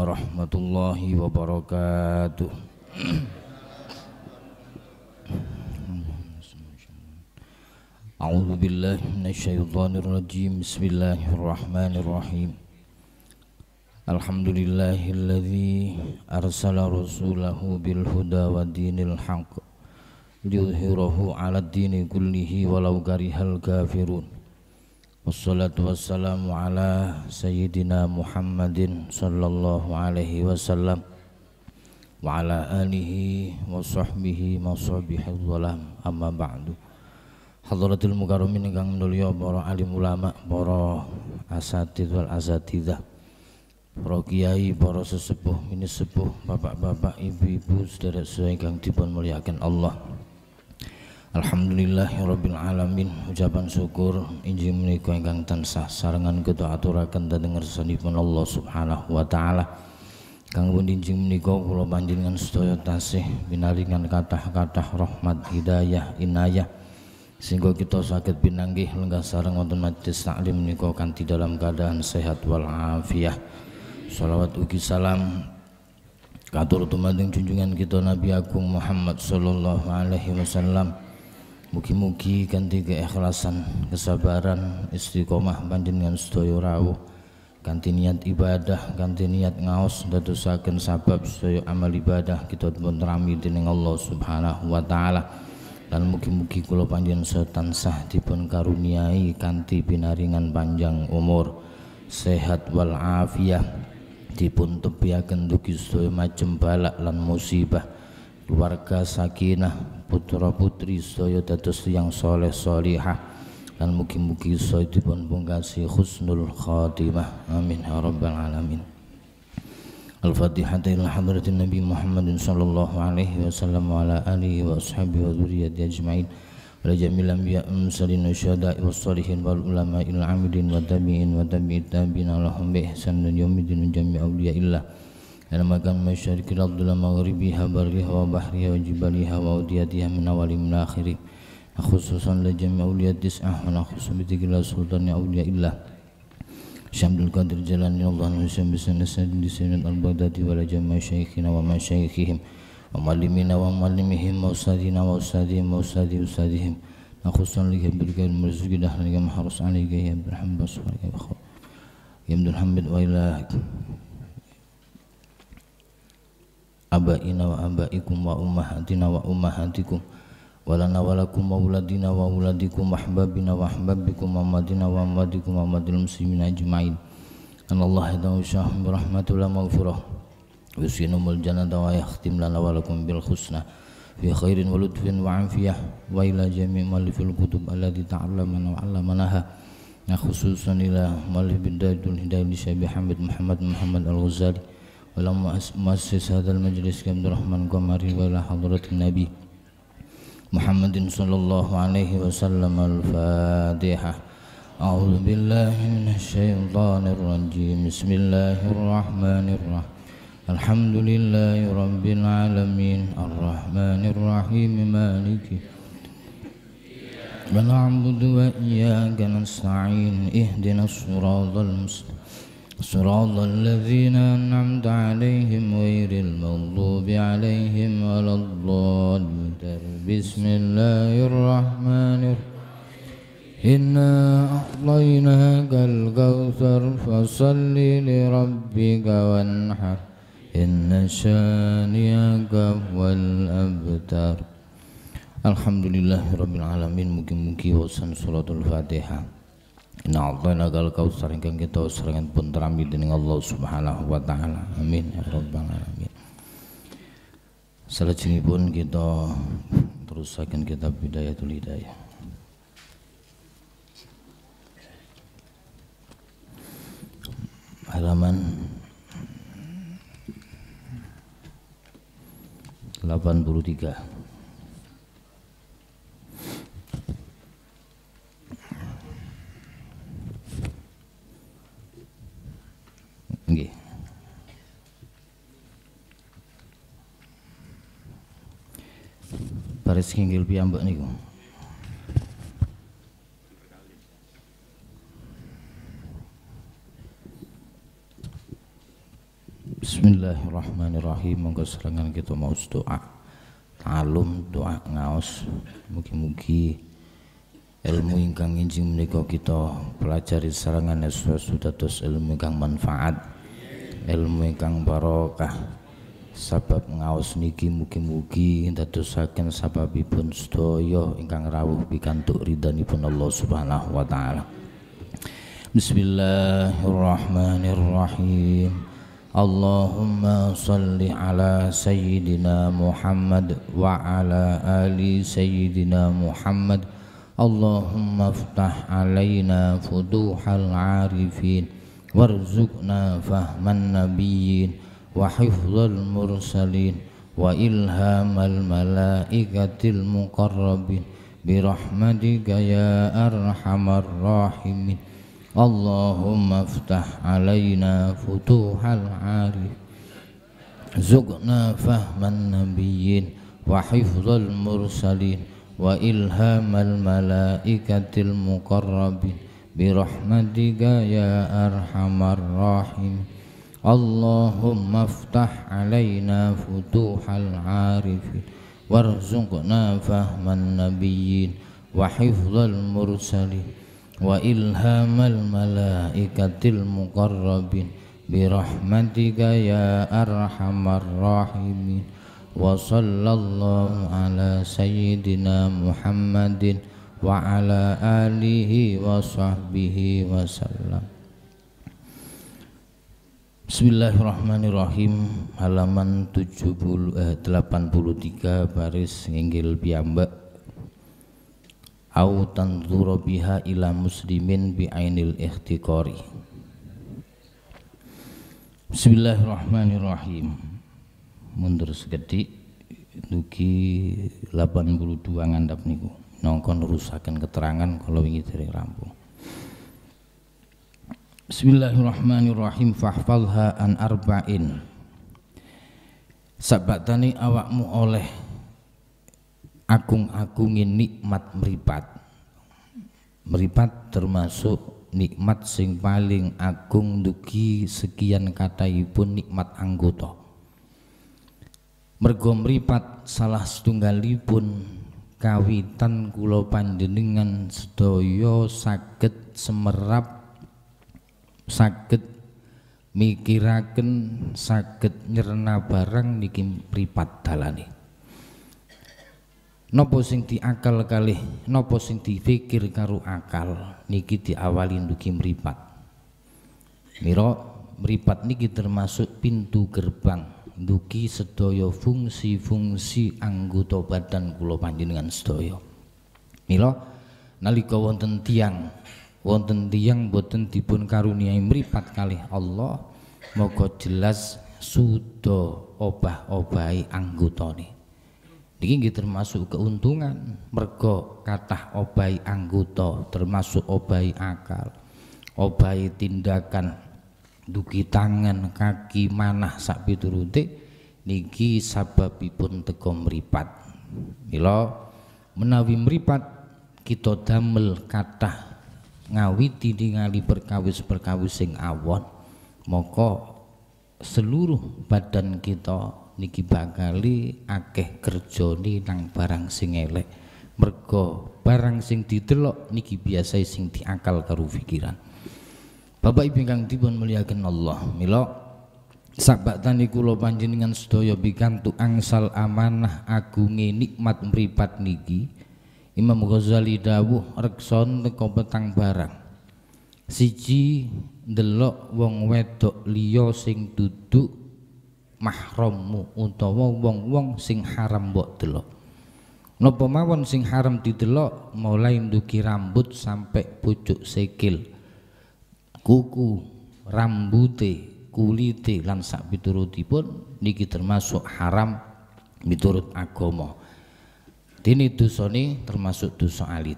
warahmatullahi wabarakatuh A'udzu billahi minasyaitonir rajim Bismillahirrahmanirrahim Alhamdulillahilladzi arsala rasulahu bil huda wa dinil haqq liyudhhirahu 'alad dini kullihi walau karihal kafirun Wassalatu wassalamu ala sayyidina Muhammadin sallallahu alaihi wasallam wa ala alihi wa sahbihi wa sahbihi walam amma ba'du Hadratul mukarramin ingkang mulya para alim ulama, para asatid wal asatidah para kiai, para sesepuh, mini sepuh, bapak-bapak, ibu-ibu, saudara-saudara ingkang dipun muliakan Allah. Alhamdulillahirabbil ya alamin ucapan syukur inji menika ingkang tansah Sarangan kita dan dengar sanifan Allah Subhanahu wa taala kang pun inji menikah, kula panjenengan setoyah tasih Binaringan kata-kata rahmat hidayah inayah sehingga kita sakit pinanggih lenggah sarang wonten majlis taklim menikah Kanti dalam keadaan sehat wal afiah. Salawat ugi salam katur tumanding junjungan kita Nabi Agung Muhammad sallallahu alaihi wasallam. Mugi-mugi ganti keikhlasan, kesabaran, istiqomah panjenengan sedaya rawuh. Ganti niat ibadah, ganti niat ngaos dadosaken sabab sedaya amal ibadah kita pun rami dening Allah Subhanahu wa taala. Dan mugi-mugi kula panjenengan sah dipun karuniai kanthi pinaringan panjang umur, sehat wal afiyah. dipun tepiakan dugi sedaya macem balak lan musibah keluarga sakinah putra putri saya dados yang soleh solihah dan mungkin mungkin saya dipun pungkasi husnul khatimah amin ya rabbal alamin Al-Fatihah ila hadratin Nabi Muhammadin sallallahu alaihi wasallam wa ala alihi wa ashabihi wa dzurriyyati ajmain wa jamil anbiya mursalin wa syuhada'i wa salihin wal ulama'il 'amidin wa tabi'in wa tabi'it tabi'in lahum bi ihsanin yaumiddin jami'a awliya'illah المكان من الشرق الأرض إلى مغربها برها وبحرها وجبالها وأوديتها من أول من آخره خصوصا لجميع أولياء التسعة ونخص بذكر الله سلطان أولياء الله شمد القدر جلال الله الحسين بسنة سيد لسيد البغدادي ولجمع شيخنا ومشايخهم ومعلمينا ومعلمهم وأستاذنا وأستاذهم وأستاذ أستاذهم نخصا لك بالخير المرزق دهرك محرص عليك يا عبد الحمد وصفرك يا يمد الحمد وإلهك abaina wa abaikum wa ummahatina wa ummahatikum walana walakum wa uladina wa uladikum wa ahbabina wa ahbabikum wa madina wa madikum wa madil muslimin ajma'in an Allah yadahu syahum rahmatul maghfirah yusinumul janata wa yakhtim lana walakum bil khusna fi khairin wa lutfin wa anfiyah wa ila jami' malifil kutub alladhi ta'allamana wa 'allamanaha khususan ila malih bin Dadul Hidayah Syekh Hamid Muhammad Muhammad Al-Ghazali ولم مؤسس هذا المجلس عبد الرحمن قمري وإلى حضرة النبي محمد صلى الله عليه وسلم الفاتحة أعوذ بالله من الشيطان الرجيم بسم الله الرحمن الرحيم الحمد لله رب العالمين الرحمن الرحيم مالك ونعبد وإياك نستعين اهدنا الصراط المستقيم صراط الذين أنعمت عليهم غير المغضوب عليهم ولا الضالين بسم الله الرحمن الرحيم إنا أعطيناك الكوثر فصل لربك وانحر إن شانئك هو الأبتر الحمد لله رب العالمين مكي مكي وسن صلاة الفاتحة Inna a'tainakal kau ingkang kita seringkan pun terambil dening Allah Subhanahu wa taala. Amin ya rabbal alamin. Salajengipun kita terusaken kitab Bidayatul Hidayah. Halaman 83 Okay. Baris kinggil piambak niku. Bismillahirrahmanirrahim. Monggo serangan kita mau doa. Talum doa ngaos. Mugi-mugi ilmu ingkang injing menika kita pelajari serangan eswa terus ilmu ingkang manfaat ilmu ingkang barokah sabab ngaos niki mugi-mugi saken sababipun sedaya ingkang rawuh pikantuk ridhanipun Allah Subhanahu wa taala. Bismillahirrahmanirrahim. Allahumma salli ala sayyidina Muhammad wa ala ali sayyidina Muhammad. Allahumma ftah alaina fuduhal arifin. وارزقنا فهم النبيين وحفظ المرسلين وإلهام الملائكة المقربين برحمتك يا أرحم الراحمين اللهم افتح علينا فتوح العارف زقنا فهم النبيين وحفظ المرسلين وإلهام الملائكة المقربين برحمتك يا أرحم الراحمين اللهم افتح علينا فتوح العارفين وارزقنا فهم النبيين وحفظ المرسلين وإلهام الملائكة المقربين برحمتك يا أرحم الراحمين وصلى الله على سيدنا محمد wa ala alihi wa sahbihi wa sallam Bismillahirrahmanirrahim halaman 70 eh, 83 baris nginggil piyambak au tanzura biha ila muslimin bi ainil ihtiqari Bismillahirrahmanirrahim mundur sekedik Nugi 82 ngandap niku nongkon rusakan keterangan kalau ingin dari Lampung Bismillahirrahmanirrahim fahfalha an arba'in Sabatani awakmu oleh agung-agungin nikmat meripat meripat termasuk nikmat sing paling agung dugi sekian pun nikmat anggota mergo meripat salah setunggalipun kawitan kula panjenengan sedaya saged semerap saged mikiraken saged nyerna barang niki pripat dalane nopo sing diakal kali nopo sing dipikir karo akal niki diawali ndugi mripat Miro mripat niki termasuk pintu gerbang duki sedaya fungsi-fungsi anggota badan kula panjenengan sedaya. milo nalika wonten tiang wonten tiang boten dipun karuniai meripat kali Allah moga jelas sudo obah-obahi ini ini, gitu termasuk keuntungan mergo katah obai anggota termasuk obai akal, obai tindakan, Duki tangan kaki mana sapi turute niki sababipun teko meripat. Milo menawi meripat kita damel kata ngawiti ningali perkawis-perkawis sing awon Moko seluruh badan kita niki bakali akeh kerjoni nang barang sing elek mergo barang sing didelok niki biasa sing diakal karo pikiran Bapak Ibu ingkang dipun muliaken Allah, mila sabatan kula panjenengan sedaya pikantuk angsal amanah agunge nikmat mripat niki. Imam Ghazali dawuh rekson teko petang barang. Siji delok wong wedok liya sing duduk mahrammu utawa wong-wong sing haram mbok delok. Napa mawon sing haram didelok mulai nduki rambut sampai pucuk sekil kuku rambute kulite lan sak pun niki termasuk haram miturut agama dene dusoni termasuk dosa alit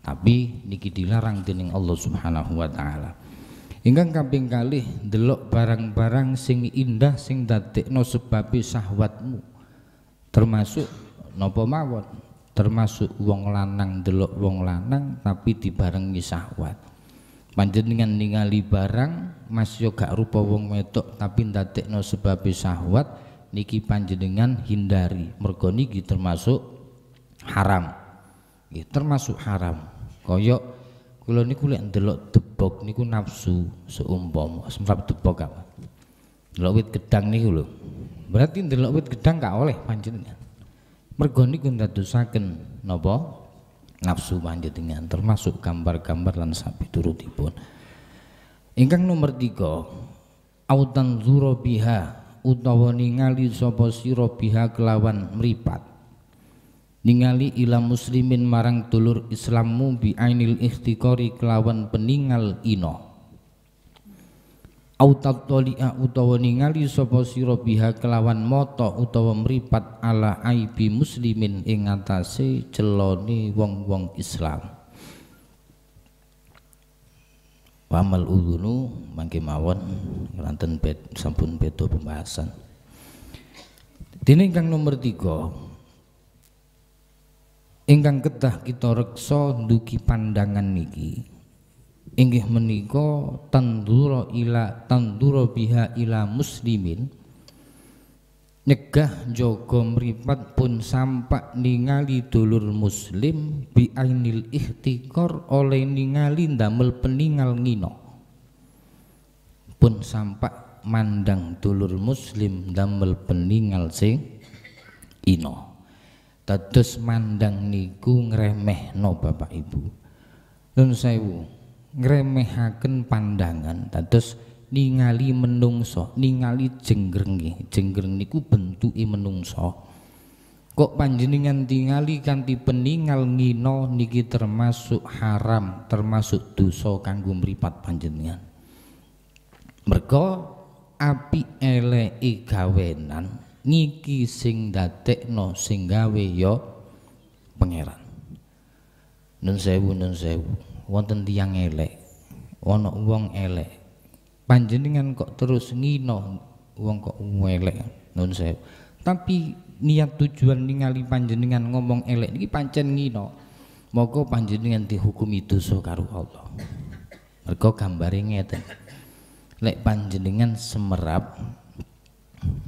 tapi niki dilarang dening Allah Subhanahu wa taala ingkang kaping kali delok barang-barang sing indah sing dadekno sebabe sahwatmu termasuk nobomawon, mawon termasuk wong lanang delok wong lanang tapi dibarengi sahwat panjenengan ningali barang mas yo gak rupa wong wedok tapi ndadekno sebab syahwat niki panjenengan hindari mergo niki termasuk haram ya, termasuk haram kaya kula niku lek ndelok debok niku nafsu seumpama sebab debok apa ndelok wit gedang niku lho berarti ndelok wit gedang gak oleh panjenengan mergo niku ndadosaken napa nafsu panjenengan termasuk gambar-gambar lan sapiturutipun. Ingkang nomor tiga autan zura biha utawa ningali sapa sira biha kelawan meripat ningali ilah muslimin marang dulur Islammu bi ainil ikhtikori kelawan peningal inoh autattoli'a utawa ningali sapa sira biha kelawan moto utawa meripat ala aibi muslimin ing celoni jelone wong-wong Islam Pamal udhunu mangke mawon ranten bed sampun bedo pembahasan Dene ingkang nomor tiga. ingkang ketah kita reksa ndugi pandangan niki inggih menika tanduro ila tanduro biha ila muslimin nyegah jaga mripat pun sampak ningali dulur muslim biainil ihtikor oleh ningali ndamel peningal ngino pun sampak mandang dulur muslim ndamel peningal sing ino tetus mandang niku ngremeh no Bapak Ibu nun sewu ngremehaken pandangan dados ningali menungso ningali jenggrenge jenggreng niku bentuke menungso kok panjenengan tingali kanthi peningal ngino niki termasuk haram termasuk dosa kanggo mripat panjenengan mergo api ele gawenan niki sing dadekno sing gawe ya pangeran nun sewu nun sewu wonten tiang elek wonok wong elek panjenengan kok terus ngino wong kok elek nun saya tapi niat tujuan ningali panjenengan ngomong elek ini pancen ngino moga panjenengan dihukumi so karo Allah Mereka gambarnya ngeten lek panjenengan semerap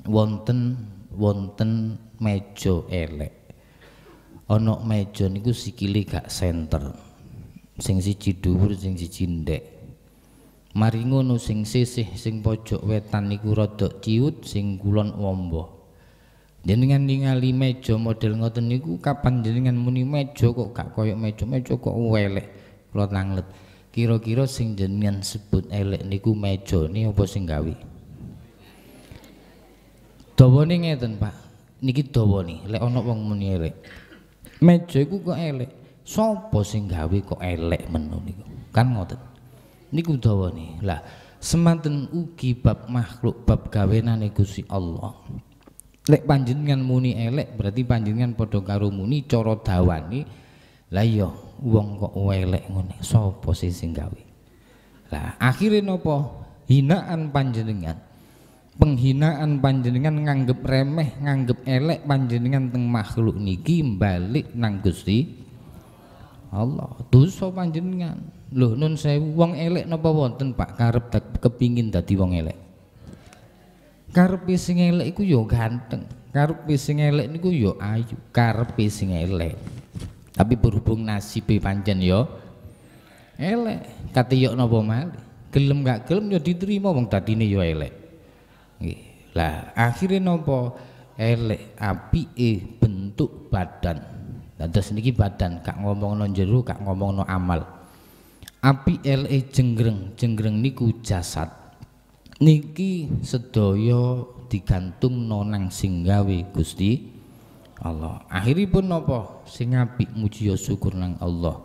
wonten wonten mejo elek ana mejo niku sikili gak center sing siji dhuwur sing siji ndek mari ngono sing sisih sing pojok wetan niku rada ciut sing kulon wamba jenengan ningali meja model ngoten niku kapan jenengan muni meja kok gak koyok meja meja kok welek kula tanglet kira-kira sing jenengan sebut elek niku mejane apa sing gawe dawane ngeten Pak niki dawane lek ana wong muni elek meja iku kok elek Sopo sing gawe kok elek menon niku. Kan ngoten. Niku dawane. Lah semanten ugi bab makhluk bab gawenane Gusti Allah. Lek panjenengan muni elek berarti panjenengan padha karo muni cara dawani. Lah iya wong kok elek ngene. Sopo sih sing gawe? Lah akhire napa? Hinaan panjenengan. penghinaan panjenengan nganggep remeh nganggep elek panjenengan teng makhluk niki balik nang Gusti Allah tuh dosa panjenengan loh nun saya uang elek napa wonten Pak karep kepingin tadi uang elek karep sing elek iku yo ya ganteng karep sing elek niku yo ya ayu karep sing elek tapi berhubung nasib panjen yo, ya, elek kata yo napa malih gelem gak gelem yo diterima wong ini yo elek lah nopo napa elek eh bentuk badan Dados niki badan kak ngomong non jeru, kak ngomong non amal. Api LE jengreng, jengreng niku jasad. Niki sedoyo digantung nonang singgawi, Gusti Allah. Akhiripun nopo, Sing api mujio syukur nang Allah.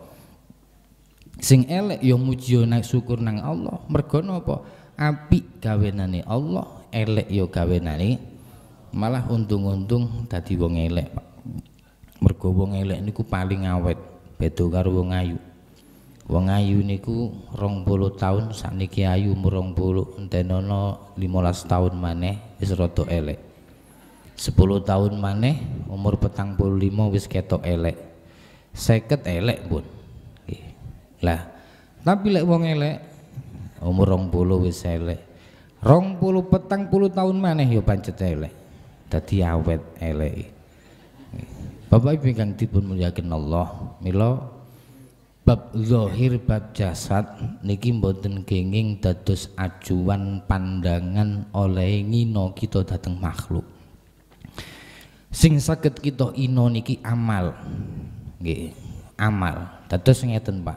Sing elek yo ya mujio nang syukur nang Allah. Mergo po. Api kawenani Allah, elek yo ya kawenani, malah untung-untung tadi wong elek, Pak mergo wong elek niku paling awet beda karo wong ayu wong ayu niku 20 taun sakniki ayu umur 20 entenono 15 taun maneh wis rada elek 10 taun maneh umur petang puluh lima wis ketok elek seket elek pun lah tapi lek wong elek umur rong puluh wis elek rong puluh petang puluh tahun maneh ya pancet elek dadi awet elek Bapak Ibu yang dipun mulyaken Allah, milo bab zohir bab jasad niki mboten genging dados acuan pandangan oleh ngino kita dateng makhluk. Sing sakit kita ino niki amal. gih amal. Dados ngeten, Pak.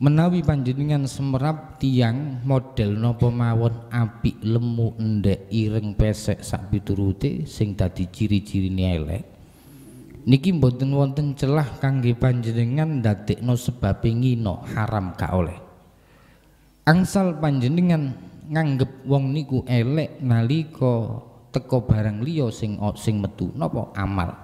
menawi panjenengan semerap tiang model no mawon api lemu endek ireng pesek sak piturute sing tadi ciri ciri elek niki mboten wonten celah kangge panjenengan ndadekno sebab ngino haram ka oleh angsal panjenengan nganggep wong niku elek nalika teko barang liya sing sing metu napa amal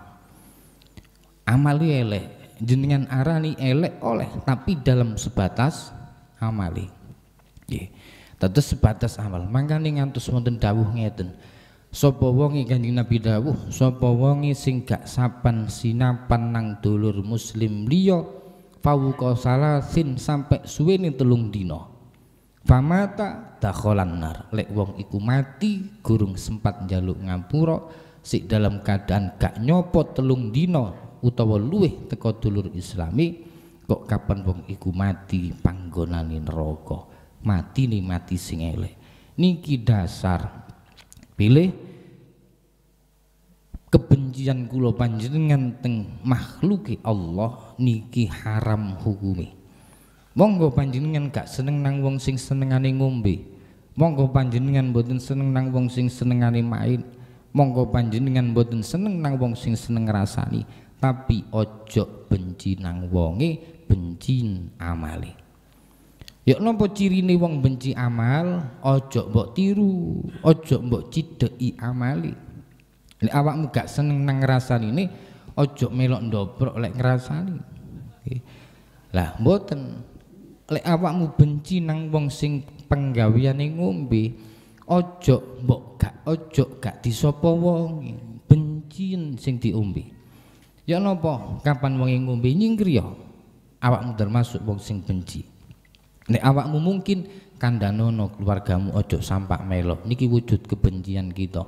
amali elek jenengan arani elek oleh tapi dalam sebatas amali nggih tetes sebatas amal mangkane ngantos wonten dawuh ngeten Sapa wonge Kanjeng Nabi dawuh, sapa wonge sing gak sapan sinapan nang dulur muslim liya fauqa salasin sampe suwene telung dina. Famata dakholan nar. Lek wong iku mati gurung sempat njaluk ngampuro, sik dalam keadaan gak nyopot telung dina utawa luwih teko dulur islami kok kapan wong iku mati panggonane neraka. Mati nih mati sing elek. Niki dasar Pilih kebencian kula panjenengan teng makhluki Allah niki haram hukumi. Monggo panjenengan gak seneng nang wong sing senengane ngombe. Monggo panjenengan boten seneng nang wong sing senengane main. Monggo panjenengan boten seneng nang wong sing seneng rasani tapi ojo benci nang wonge, benci amale. Ya nopo ciri nih wong benci amal, ojo mbok tiru, ojo mbok cidei amali. Nek awakmu gak seneng nang ngrasani ini, ojo melok ndobrok lek ngrasani. Okay. Lah mboten lek awakmu benci nang wong sing penggaweane ngombe, ojo mbok gak ojo gak disopo wong, benci sing diombe. Ya nopo kapan wong e ngombe nyingkir awak ya? awakmu termasuk wong sing benci. Nek awakmu mungkin kandanono keluargamu ojo sampak melok Niki wujud kebencian kita.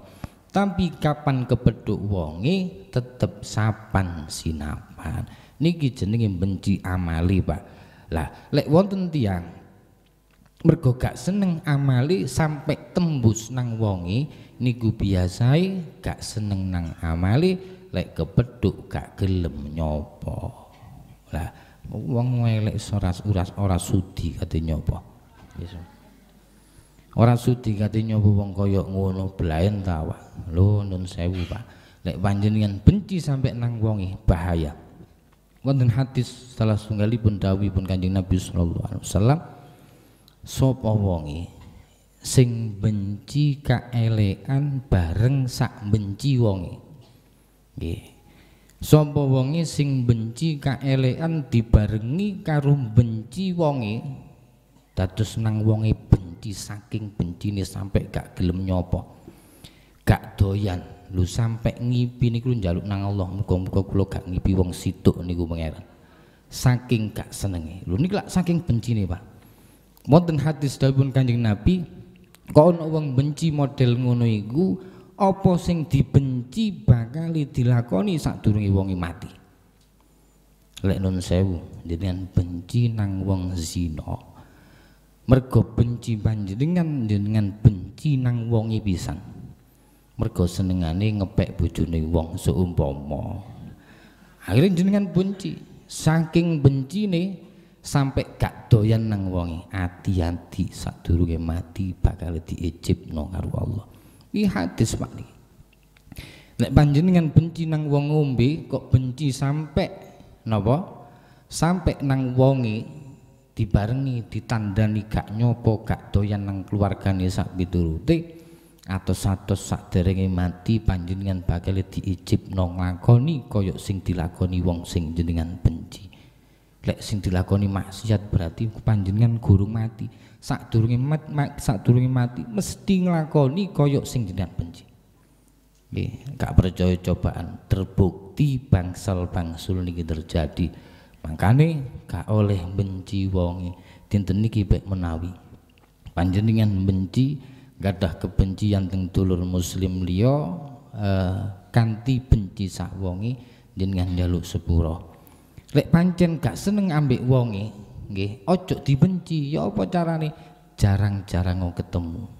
Tapi kapan kepeduk wongi tetep sapan sinapan. Niki jenenge benci amali, Pak. Lah, lek wonten tiang mergo seneng amali sampai tembus nang wongi, niku biasai gak seneng nang amali lek kepeduk gak gelem nyopo. Lah, wong melek ora uras ora sudi kate nyapa yes. Iya, ora sudi kate nyapa wong kaya ngono blaen tawa lho nun sewu Pak lek panjenengan benci sampe nang wonge bahaya wonten hadis salah sunggalipun pun Kanjeng Nabi sallallahu alaihi wasallam sapa wonge sing benci kaelekan bareng sak benci wonge nggih Sapa wonge sing benci kaelekan dibarengi karo benci wonge dados nang wonge benci saking bencine sampe gak gelem nyopo. Gak doyan. Lu sampe ngipi niku njaluk nang Allah muga-muga kula gak ngipi wong situk niku pangeran. Saking gak senenge. lu niku lak saking bencine, Pak. Wonten hadis dawuhipun Kanjeng Nabi, kok ana wong benci model ngono iku apa sing dibenci bakal dilakoni sadurunge wongi mati lek nun sewu jenengan benci nang wong zina mergo benci panjenengan jenengan benci nang wongi pisan mergo senengane ngepek bojone wong seumpama akhirnya jenengan benci saking nih sampai gak doyan nang hati-hati ati-ati sadurunge mati bakal diejibno karo Allah Iki hadis Pak Nek panjenengan benci nang wong ngombe kok benci sampe napa? Sampe nang wonge dibarengi ditandani gak nyopo gak doyan nang keluargane sak piturute satu sak saderenge mati panjenengan bakal diijib nong lakoni koyok sing dilakoni wong sing jenengan benci lek sing dilakoni maksiat berarti panjenengan gurung mati sadurunge mat, mat sadurunge mati mesti nglakoni kaya sing jenengan benci nggih gak percaya cobaan terbukti bangsal bangsul niki terjadi makane gak oleh benci wonge dinten niki baik menawi panjenengan benci gadah kebencian teng dulur muslim liya eh, kanti benci sak wonge jenengan njaluk sepuro lek pancen gak seneng ambek wonge nggih ojo dibenci ya apa carane jarang-jarang ketemu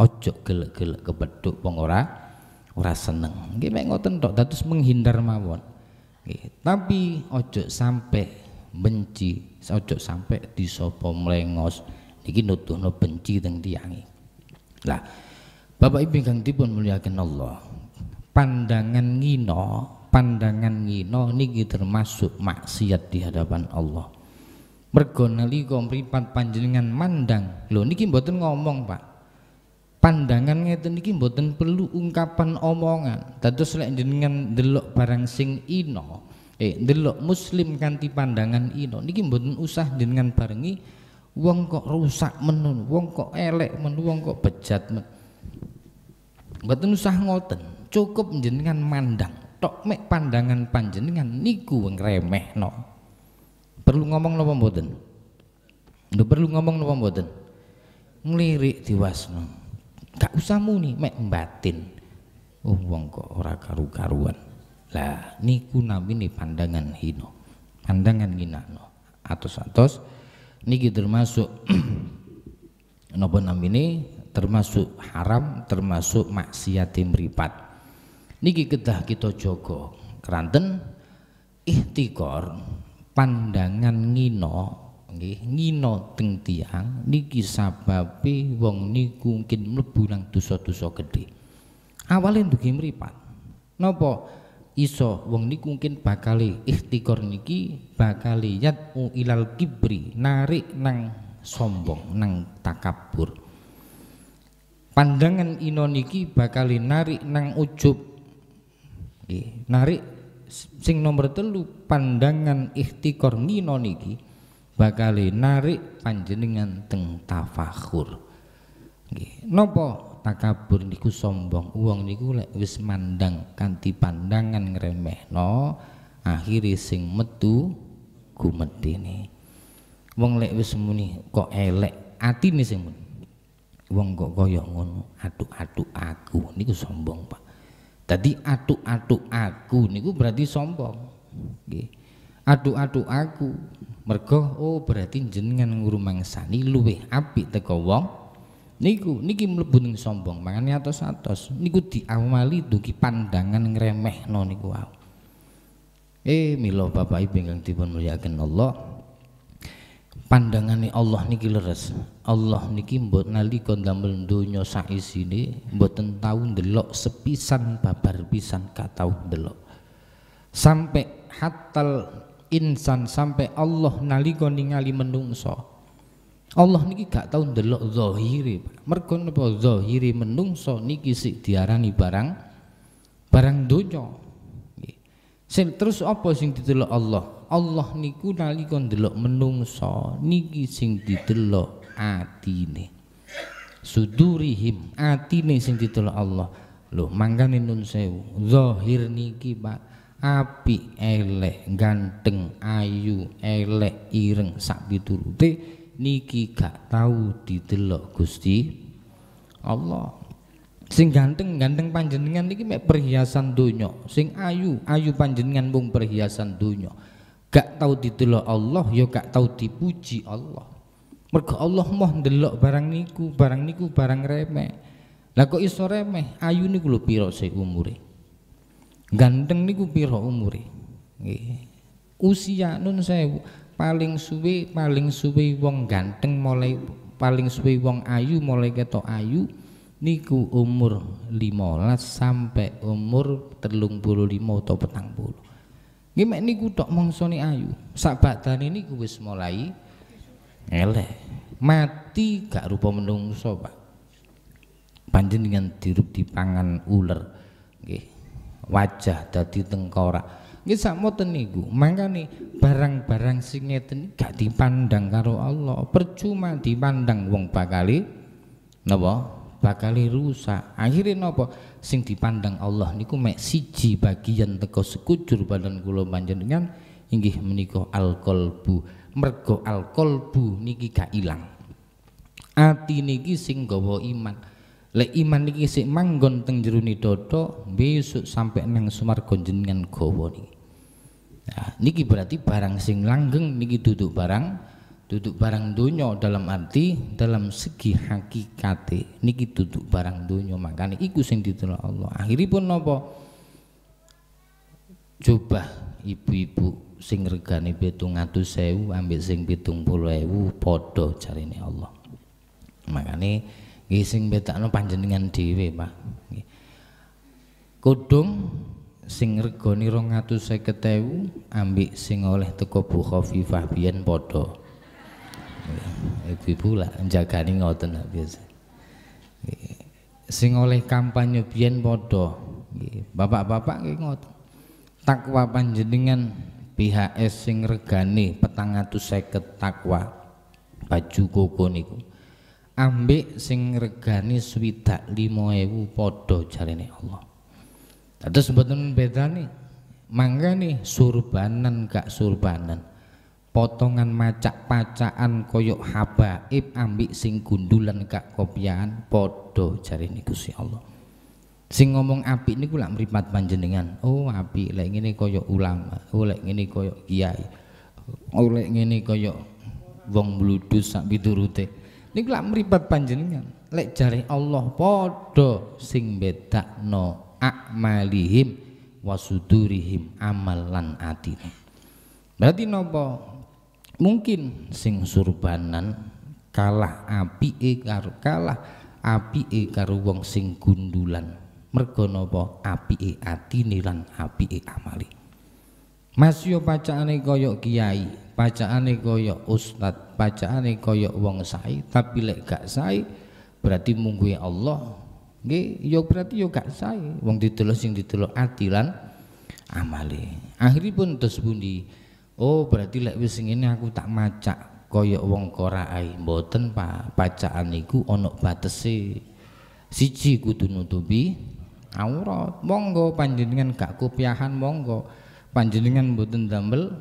ojo gelek-gelek kebeduk wong ora ora seneng nggih mek ngoten tok dados menghindar mawon nggih tapi ojo sampai benci ojo sampai disapa mlengos niki nuduhno benci teng diangi. lah Bapak Ibu ingkang dipun muliakan Allah pandangan ngino pandangan ngino niki termasuk maksiat di hadapan Allah mergo nalika mripat panjenengan mandang lho niki mboten ngomong Pak pandangan ngeten niki mboten perlu ungkapan omongan dados lek jenengan delok barang sing ino eh delok muslim kanthi pandangan ino niki mboten usah jenengan barengi wong kok rusak menun wong kok elek menun wong kok bejat men mboten usah ngoten cukup jenengan mandang tok mek pandangan panjenengan niku wong remeh no. Perlu ngomong no mboten? no perlu ngomong napa ngelirik diwas no Gak usah muni mek mbatin Oh wong kok ora karu-karuan. Lah niku nabi nih pandangan hino. Pandangan gina no Atos-atos niki termasuk nabi ini termasuk haram, termasuk maksiat meripat niki kedah kita jaga keranten ikhtikor pandangan ngino nggih ngina teng tiang niki sababe wong niku mungkin mlebu nang dosa-dosa gedhe. Awale dugi mripat. Napa iso wong niku mungkin bakale ikhtikor niki bakale yad'u ilal kibri, narik nang sombong, nang takabur. Pandangan ino niki bakale narik nang ujub narik sing nomor telu pandangan ikhtikor ngino niki bakali narik panjenengan teng tafakur nggih takabur niku sombong uang niku lek wis mandang kanti pandangan no akhire sing metu gumedene wong lek wis muni kok elek nih sing muni wong kok kaya ngono aduk-aduk aku niku sombong Pak Tadi atuk-atuk aku niku berarti sombong. Nggih. Atuk-atuk aku mergo oh berarti jenengan ngrumangsani luweh apik teko wong niku niki mlebu ning sombong mangane atos-atos niku diawali dugi pandangan ngremehno niku wau. Eh milo bapak ibu ingkang dipun mulyakaken Allah Pandangan ni Allah niki leres. Allah niki mbok nalika ndamel donya sak isine mboten tau ndelok sepisan babar pisan katau ndelok. Sampai hatal insan sampai Allah nalika ningali menungso. Allah niki gak tau ndelok zahire. Mergo napa zahire menungso niki sik diarani barang barang donya. Sing terus apa sing didelok Allah? Allah niku nalika ndelok menungso niki sing didelok atine sudurihim atine sing didelok Allah lho mangkane nun sewu zahir niki Pak api elek ganteng ayu elek ireng sak piturute niki gak tau didelok Gusti Allah sing ganteng ganteng panjenengan niki mek perhiasan donya sing ayu ayu panjenengan mung perhiasan donya gak tahu didelok Allah ya gak tahu dipuji Allah mergo Allah moh ndelok barang niku barang niku barang remeh lah kok iso remeh ayu niku lho piro sih umure ganteng niku piro umure nggih usia nun saya paling suwe paling suwe wong ganteng mulai paling suwe wong ayu mulai ketok ayu niku umur 15 sampai umur limo atau petang puluh Gimana niku tok mongsoni ayu. Sak ini gue wis mulai elek. Mati gak rupa menungso, Pak. Panjenengan dirup pangan ular Nggih. Wajah dadi tengkorak. Nggih sakmoten niku. Mangkane barang-barang sing ngeten gak dipandang karo Allah. Percuma dipandang wong bakali napa? bakal rusak akhirnya nopo sing dipandang Allah niku mek siji bagian teko sekujur badan kula panjenengan inggih menika alqalbu mergo alqalbu niki gak ilang ati niki sing gawa iman le iman niki sik manggon teng jerone dada besok sampai nang sumarga jenengan gawa niki nah, niki berarti barang sing langgeng niki duduk barang duduk barang dunyo dalam arti dalam segi hakikate niki duduk barang dunyo makanya iku sing ditolak Allah akhiripun nopo coba ibu-ibu sing regane betung atus sewu ambil sing betung puluh ewu podo cari Allah makanya gising sing no panjenengan dhewe Pak kodong sing regane 250.000 ambil sing oleh teko Bu Khofifah biyen ibu pula lah jagani ngoten biasa. Sing oleh kampanye biyen podo, Bapak-bapak ngot. ngoten. Takwa panjenengan es sing regani petang regane seket takwa baju koko niku. Ambek sing swita swidak 5000 cari jarene Allah. sebetulnya beda nih. Mangga nih surbanan gak surbanan potongan macak pacaan koyok habaib ambik sing gundulan kak kopian podo jari niku si Allah sing ngomong api ini kulak meripat panjenengan oh api lek ini koyok ulama oh lek ini koyok kiai oh lek ini koyok wong bludus sak piturute ini kulak meripat panjenengan lek jari Allah podo sing bedak no akmalihim wasudurihim amalan atine berarti nopo mungkin sing surbanan kalah apike karo kalah e karo wong sing gundulan mergo napa e atine lan e amali Mas yo pacakane kaya kiai pacakane kaya ustad pacakane kaya wong sai, tapi lek gak sae berarti mungguhe ya Allah nggih yo berarti yo gak sai. wong didelok sing didelok atilan amale akhiripun terus pundi Oh, berarti lek wis ngene aku tak macak kaya wong koraai. Mboten, Pak. Pacaan iku ana batese. Siji kudu nutupi aurat. Monggo panjenengan gak kupiahan monggo. Panjenengan mboten damel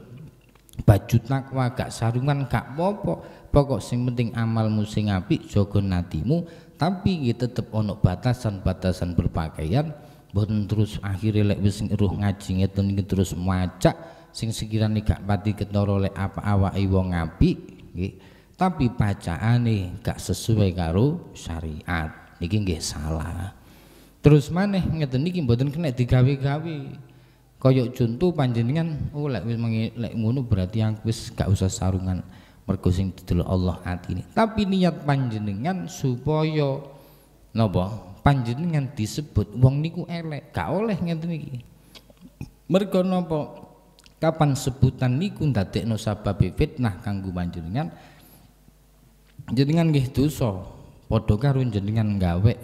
baju takwa gak sarungan gak popo pokok sing penting amalmu sing apik jaga natimu tapi iki tetep ana batasan-batasan berpakaian mboten terus akhir lek wis ruh ngaji ngeten terus macak sing nih gak pati ketara oleh apa awak iwong ngapi tapi bacaan nih gak sesuai karo syariat niki gak salah terus maneh ngeten niki buatin kena digawe-gawe Koyok contoh panjenengan oh lek wis lek ngono berarti yang wis gak usah sarungan mergo sing Allah at ini tapi niat panjenengan supaya nopo panjenengan disebut wong niku elek gak oleh ngeten iki mergo nopo kapan sebutan niku ndadekno sababe fitnah kanggu panjenengan jenengan nggih dosa padha karo jenengan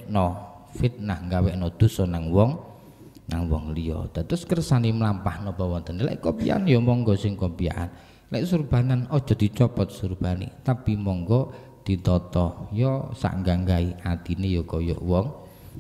no fitnah no dosa nang wong nang wong liya dados kersane no wonten lek kopian ya monggo sing kopian lek surbanan aja dicopot surbani tapi monggo ditoto ya sak ganggai atine ya kaya wong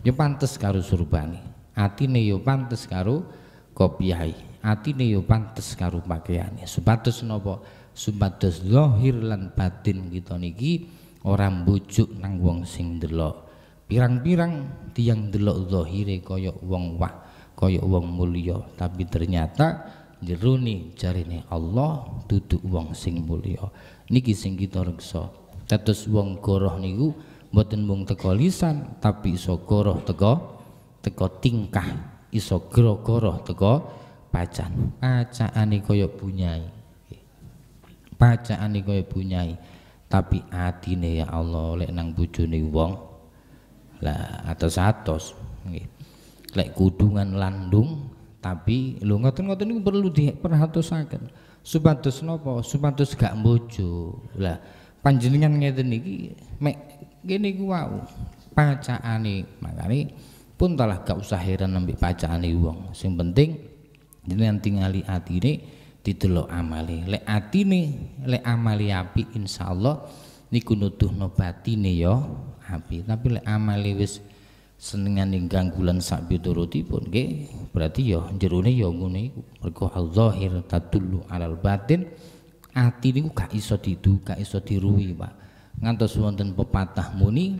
ya pantes karo surbani atine ya pantes karo kopiahe atine yo pantes karo pakaiane supados napa supados zahir lan batin kita niki ora bujuk nang wong sing ndelok pirang-pirang tiang delok zahire kaya wong wah kaya wong mulio. tapi ternyata jeruni jarine Allah duduk wong sing mulio. niki sing kita reksa tetes wong goroh niku mboten mung teko lisan tapi iso goroh teko teko tingkah iso goro-goroh teko pacan pacaan koyok kaya bunyai ini kaya bunyai tapi hati atine ya Allah lek nang ini wong lah atas atas lek kudungan landung tapi lu ngoten-ngoten ini perlu diperhatosaken subatus nopo, subatus gak bojo lah panjenengan ngeten niki mek kene ku wau pacakane makane pun telah gak usah heran pacaan ini wong sing penting jenengan tingali atine didelok amali. lek atine lek amali api insyaallah niku nuduhno batine yo ya, api tapi lek amali wis senengane ganggulan sak pun ge berarti yo ya jerone yo ya ngene iku mergo al-zahir tadullu alal batin ati niku gak iso didu gak iso diruwi Pak ngantos wonten pepatah muni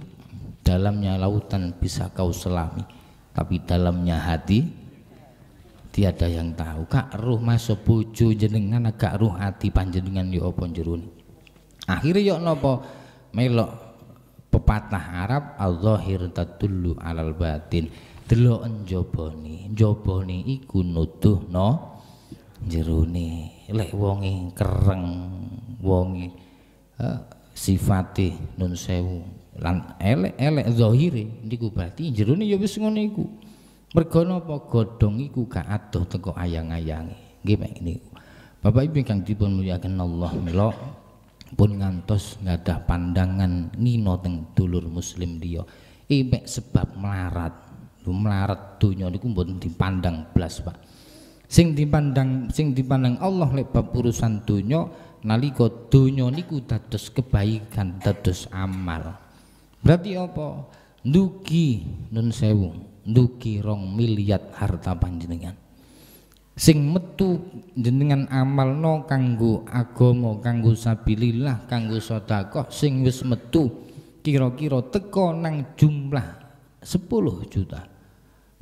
dalamnya lautan bisa kau selami tapi dalamnya hati tiada yang tahu kak ruh masuk pucu jenengan agak ruh hati panjenengan yo ya apa jeruni akhirnya yo ya nopo melok pepatah Arab al-zahir alal batin delok njoboni njoboni iku nuduh no jeruni lek wongi kereng wongi eh, sifati nun sewu lan elek-elek zahire di berarti jeruni ya wis ngene iku Mergo po godhong iku gak adoh teko ayang-ayange. Nggih ini Bapak Ibu ingkang dipun mulyakaken Allah melo pun ngantos ngada pandangan nino teng dulur muslim dia. Imek sebab melarat. Lu melarat donya niku mboten dipandang belas Pak. Sing dipandang sing dipandang Allah lek bab urusan donya nalika donya niku dados kebaikan, dados amal. Berarti apa? Nugi nun sewung duki rong miliat harta panjenengan sing metu jenengan amal kanggu kanggo agama kanggo sabilillah kanggo sedekah sing wis metu kira-kira teko nang jumlah 10 juta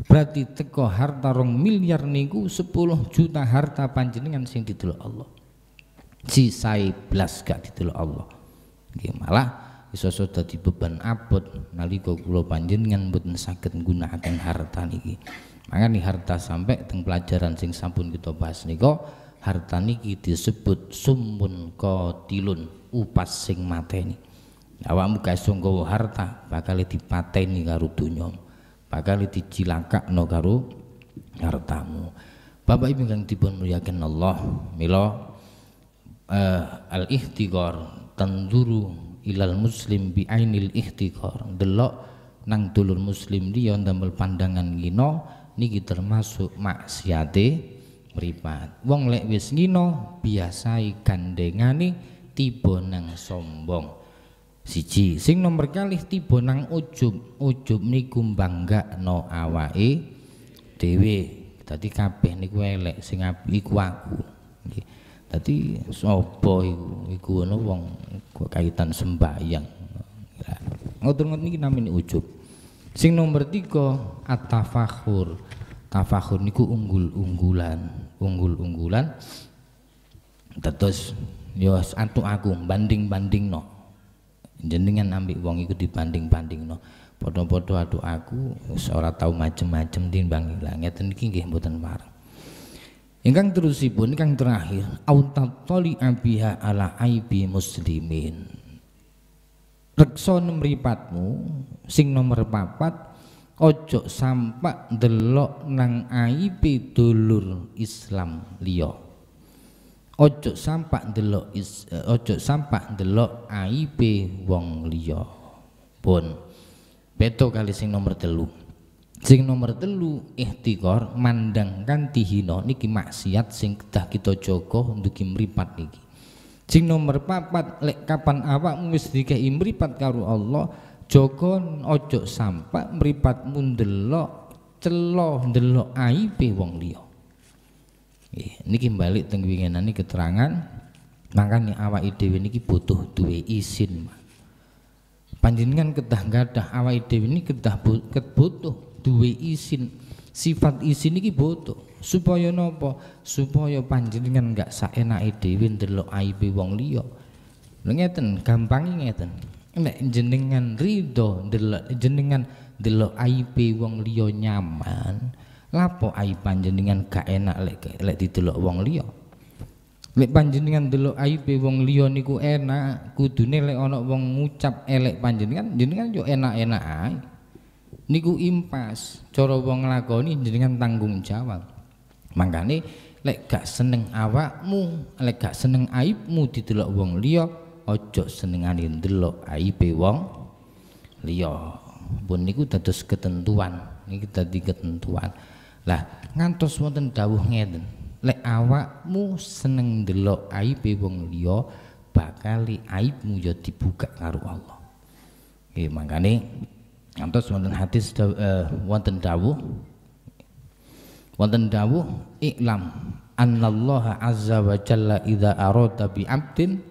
berarti teko harta rong miliar niku 10 juta harta panjenengan sing didelok Allah sisai blas gak didelok Allah gimana? malah iso-iso dadi beban abot nalika kula panjenengan mboten saged nggunakaken harta niki. nih harta sampai teng pelajaran sing sampun kita bahas niko harta niki disebut sumun qatilun upas sing mateni. Awakmu kasung nggawa harta bakal dipateni karo donya. Bakal dicilakakno karo hartamu. Bapak Ibu kang dipun mulyaken Allah, mila al eh, al tigor tanduru ilal muslim bi ainil ihtikar delok nang dulur muslim dia ndamel pandangan gino niki termasuk maksiate meripat. wong lek wis ngino biasai gandengane tiba nang sombong siji sing nomor kali tiba nang ujub ujub niku no awae tewe. Tadi kabeh niku elek sing aku Dadi sapa iku? Iku ana wong kaitan sembahyang. Ngoten ngoten iki namine ujub. Sing nomor tiga at-tafakhur. Tafakhur niku unggul-unggulan, unggul-unggulan. Terus ya antuk aku banding-banding no. Jenengan ambek wong iku dibanding-banding no. Padha-padha aduk aku seorang ora tau macem-macem timbang langit niki nggih mboten pareng. Ingkang terusipun kang terakhir autatoli abiha ala aibi muslimin. Reksa meripatmu, sing nomor papat ojo sampak delok nang aibi dulur Islam liya. Ojo sampak delok is, eh, ojo sampak delok aibi wong liya. Pun. Beto kali sing nomor telung. Sing nomor telu ihtikor mandang ganti hino, niki maksiat sing kedah kita joko untuk mripat niki. Sing nomor papat lek kapan awak wis dikei meripat karo Allah joko, ojo sampak mripatmu mundelok, celo delok aib wong liya. Nggih, niki balik teng winginane keterangan makanya awak dhewe niki butuh duwe izin. Panjenengan ketah gadah awak dhewe niki kedah butuh duwe isin sifat isin iki butuh supaya nopo supaya panjenengan enggak saenake dhewe ndelok aib wong liya lho ngeten gampang ngeten nek jenengan rido ndelok jenengan ndelok aib wong liya nyaman lapo aib panjenengan gak enak lek lek didelok wong liya Lek panjenengan delok aib wong liya niku enak, kudune lek ana wong ngucap elek panjenengan, jenengan yo enak-enak ae niku impas cara wong lakoni jenengan tanggung jawab makane lek gak seneng awakmu lek gak seneng aibmu didelok wong liya ojo senengane ndelok aibe wong liya pun niku dados ketentuan niki dadi ketentuan lah ngantos wonten dawuh ngeten lek awakmu seneng ndelok aibe wong liya bakal aibmu ya dibuka karo Allah nggih Antos wonten hadis uh, wonten dawuh wonten dawuh iklam annallaha azza wa jalla idza arada bi abdin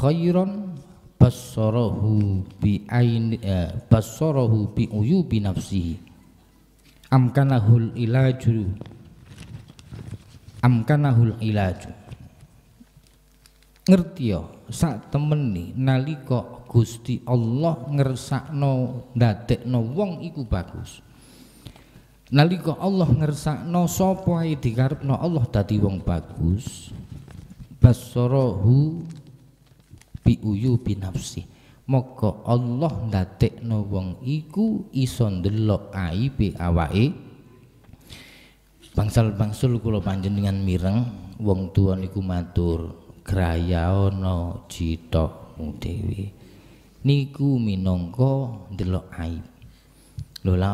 khairan basarahu bi ain uh, eh, basarahu bi uyubi nafsihi amkanahul ilaju amkanahul ilaju ngerti yo sak temeni nalika Gusti Allah ngersakno ndadekno wong iku bagus nalika Allah ngersakno sapa ae dikarepno Allah dadi wong bagus basarahu biuyu nafsi. maka Allah ndadekno wong iku iso ndelok aibe awake bangsal-bangsul kula panjenengan mireng wong tuwa niku matur grayana cita dhewe niku minangka delok aib lho la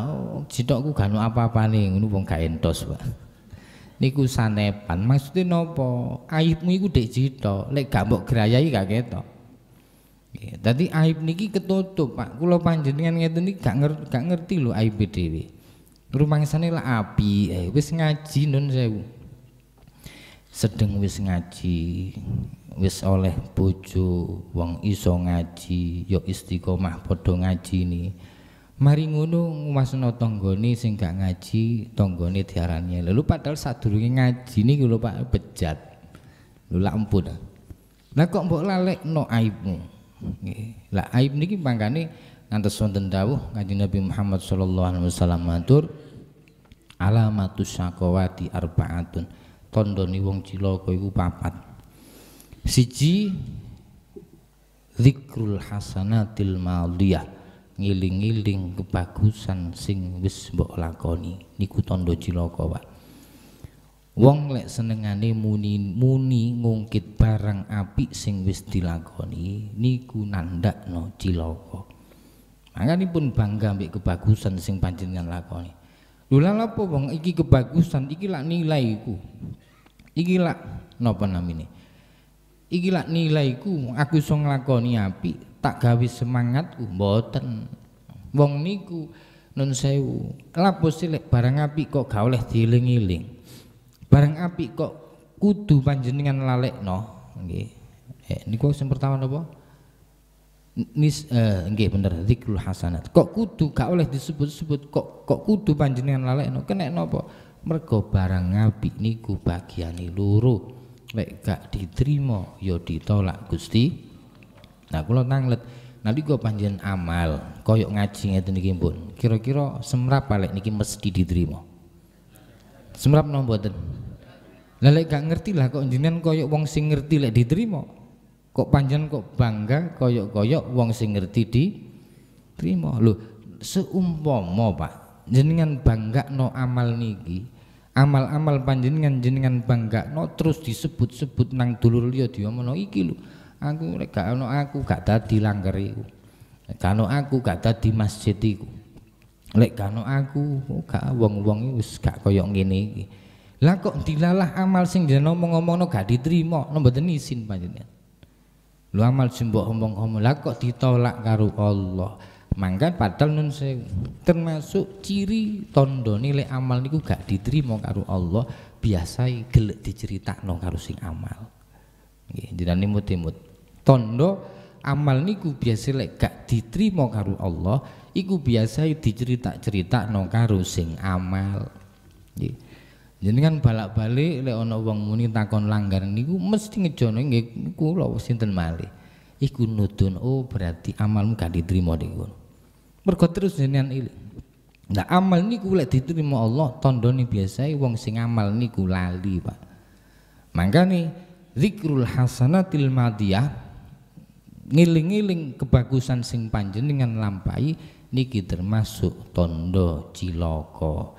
citokku gak ono apa-apane ngono wong gak entos Pak niku sanepan maksudnya nopo aibmu iku dek cito lek gak mbok grayahi gak ketok tadi aib niki ketutup Pak. Kula panjenengan ngeten niki gak ngerti, gak ngerti lho aib dhewe. Rumangsane lak api, eh, wis ngaji nun sewu. Sedeng wis ngaji wis oleh bojo wong iso ngaji ya istiqomah padha ni mari ngono nguwasna tanggane sing gak ngaji tanggane diarani Lalu padahal sadurunge ngaji ki lho Pak bejat lho lak ampun Nah kok mbok lalekno aibmu nggih lah aib niki mangkane ngantos wonten dawuh Kanjeng Nabi Muhammad sallallahu alaihi wasallam matur alamatus syakawati arbaatun tandane wong cilaka iku papat siji zikrul hasanatil madiyah ngiling-ngiling kebagusan sing wis mbok lakoni niku tondo cilaka Pak Wong lek senengane muni muni ngungkit barang api sing wis dilakoni niku nandakno cilaka Manganipun bangga ambek kebagusan sing panjenengan lakoni Lula lapo apa wong iki kebagusan iki lak nilaiku iki lak napa namine iki lak nilaiku aku iso nglakoni api tak gawe semangatku mboten wong niku nun sewu lapo silek barang api kok gak oleh dieling-eling barang apik kok kudu panjenengan lalekno nggih eh, niku sing pertama napa nis eh, nggih bener zikrul hasanat kok kudu gak oleh disebut-sebut kok kok kudu panjenengan no, kenek napa mergo barang api niku bagiane luruh lek gak diterima ya ditolak Gusti nah nanglet, nanti gua panjen amal koyok ngaji ngerti niki pun kira-kira semrap lek niki mesti diterima semrap nombor ten lah lek gak ngerti lah kok jenengan koyok wong sing ngerti lek diterima kok panjen kok bangga koyok-koyok wong sing ngerti di terima lho seumpama Pak jenengan bangga no amal niki amal-amal panjenengan jenengan bangga no terus disebut-sebut nang dulur liya mono iki lho aku rek gak ono aku gak dadi langgar iku lek aku gak dadi masjid iku lek gak aku oh, gak wong-wong wis gak kaya ngene iki lah kok dilalah amal sing jenengan omong no gak diterima no nah, mboten izin panjenengan lu amal sing mbok omong-omong lah kok ditolak karo Allah Mangga, padahal nun sewu. Termasuk ciri tondo nilai amal niku gak diterima karo Allah, biasai gelek diceritakno karo sing amal. Nggih, jenengan nimut-nimut. Tondo amal niku biasa lek gak diterima karo Allah, iku biasa dicerita cerita karo sing amal. Jadi kan balak-balik lek ono wong muni takon langgar niku mesti ngejono nggih kula sinten malih. Iku nudun oh berarti amalmu gak diterima niku mergo terus jenengan iki nah amal niku lek diterima Allah tandane biasa, wong sing amal niku lali Pak makane zikrul hasanatil madiyah ngiling-ngiling kebagusan sing panjenengan lampahi niki termasuk tondo ciloko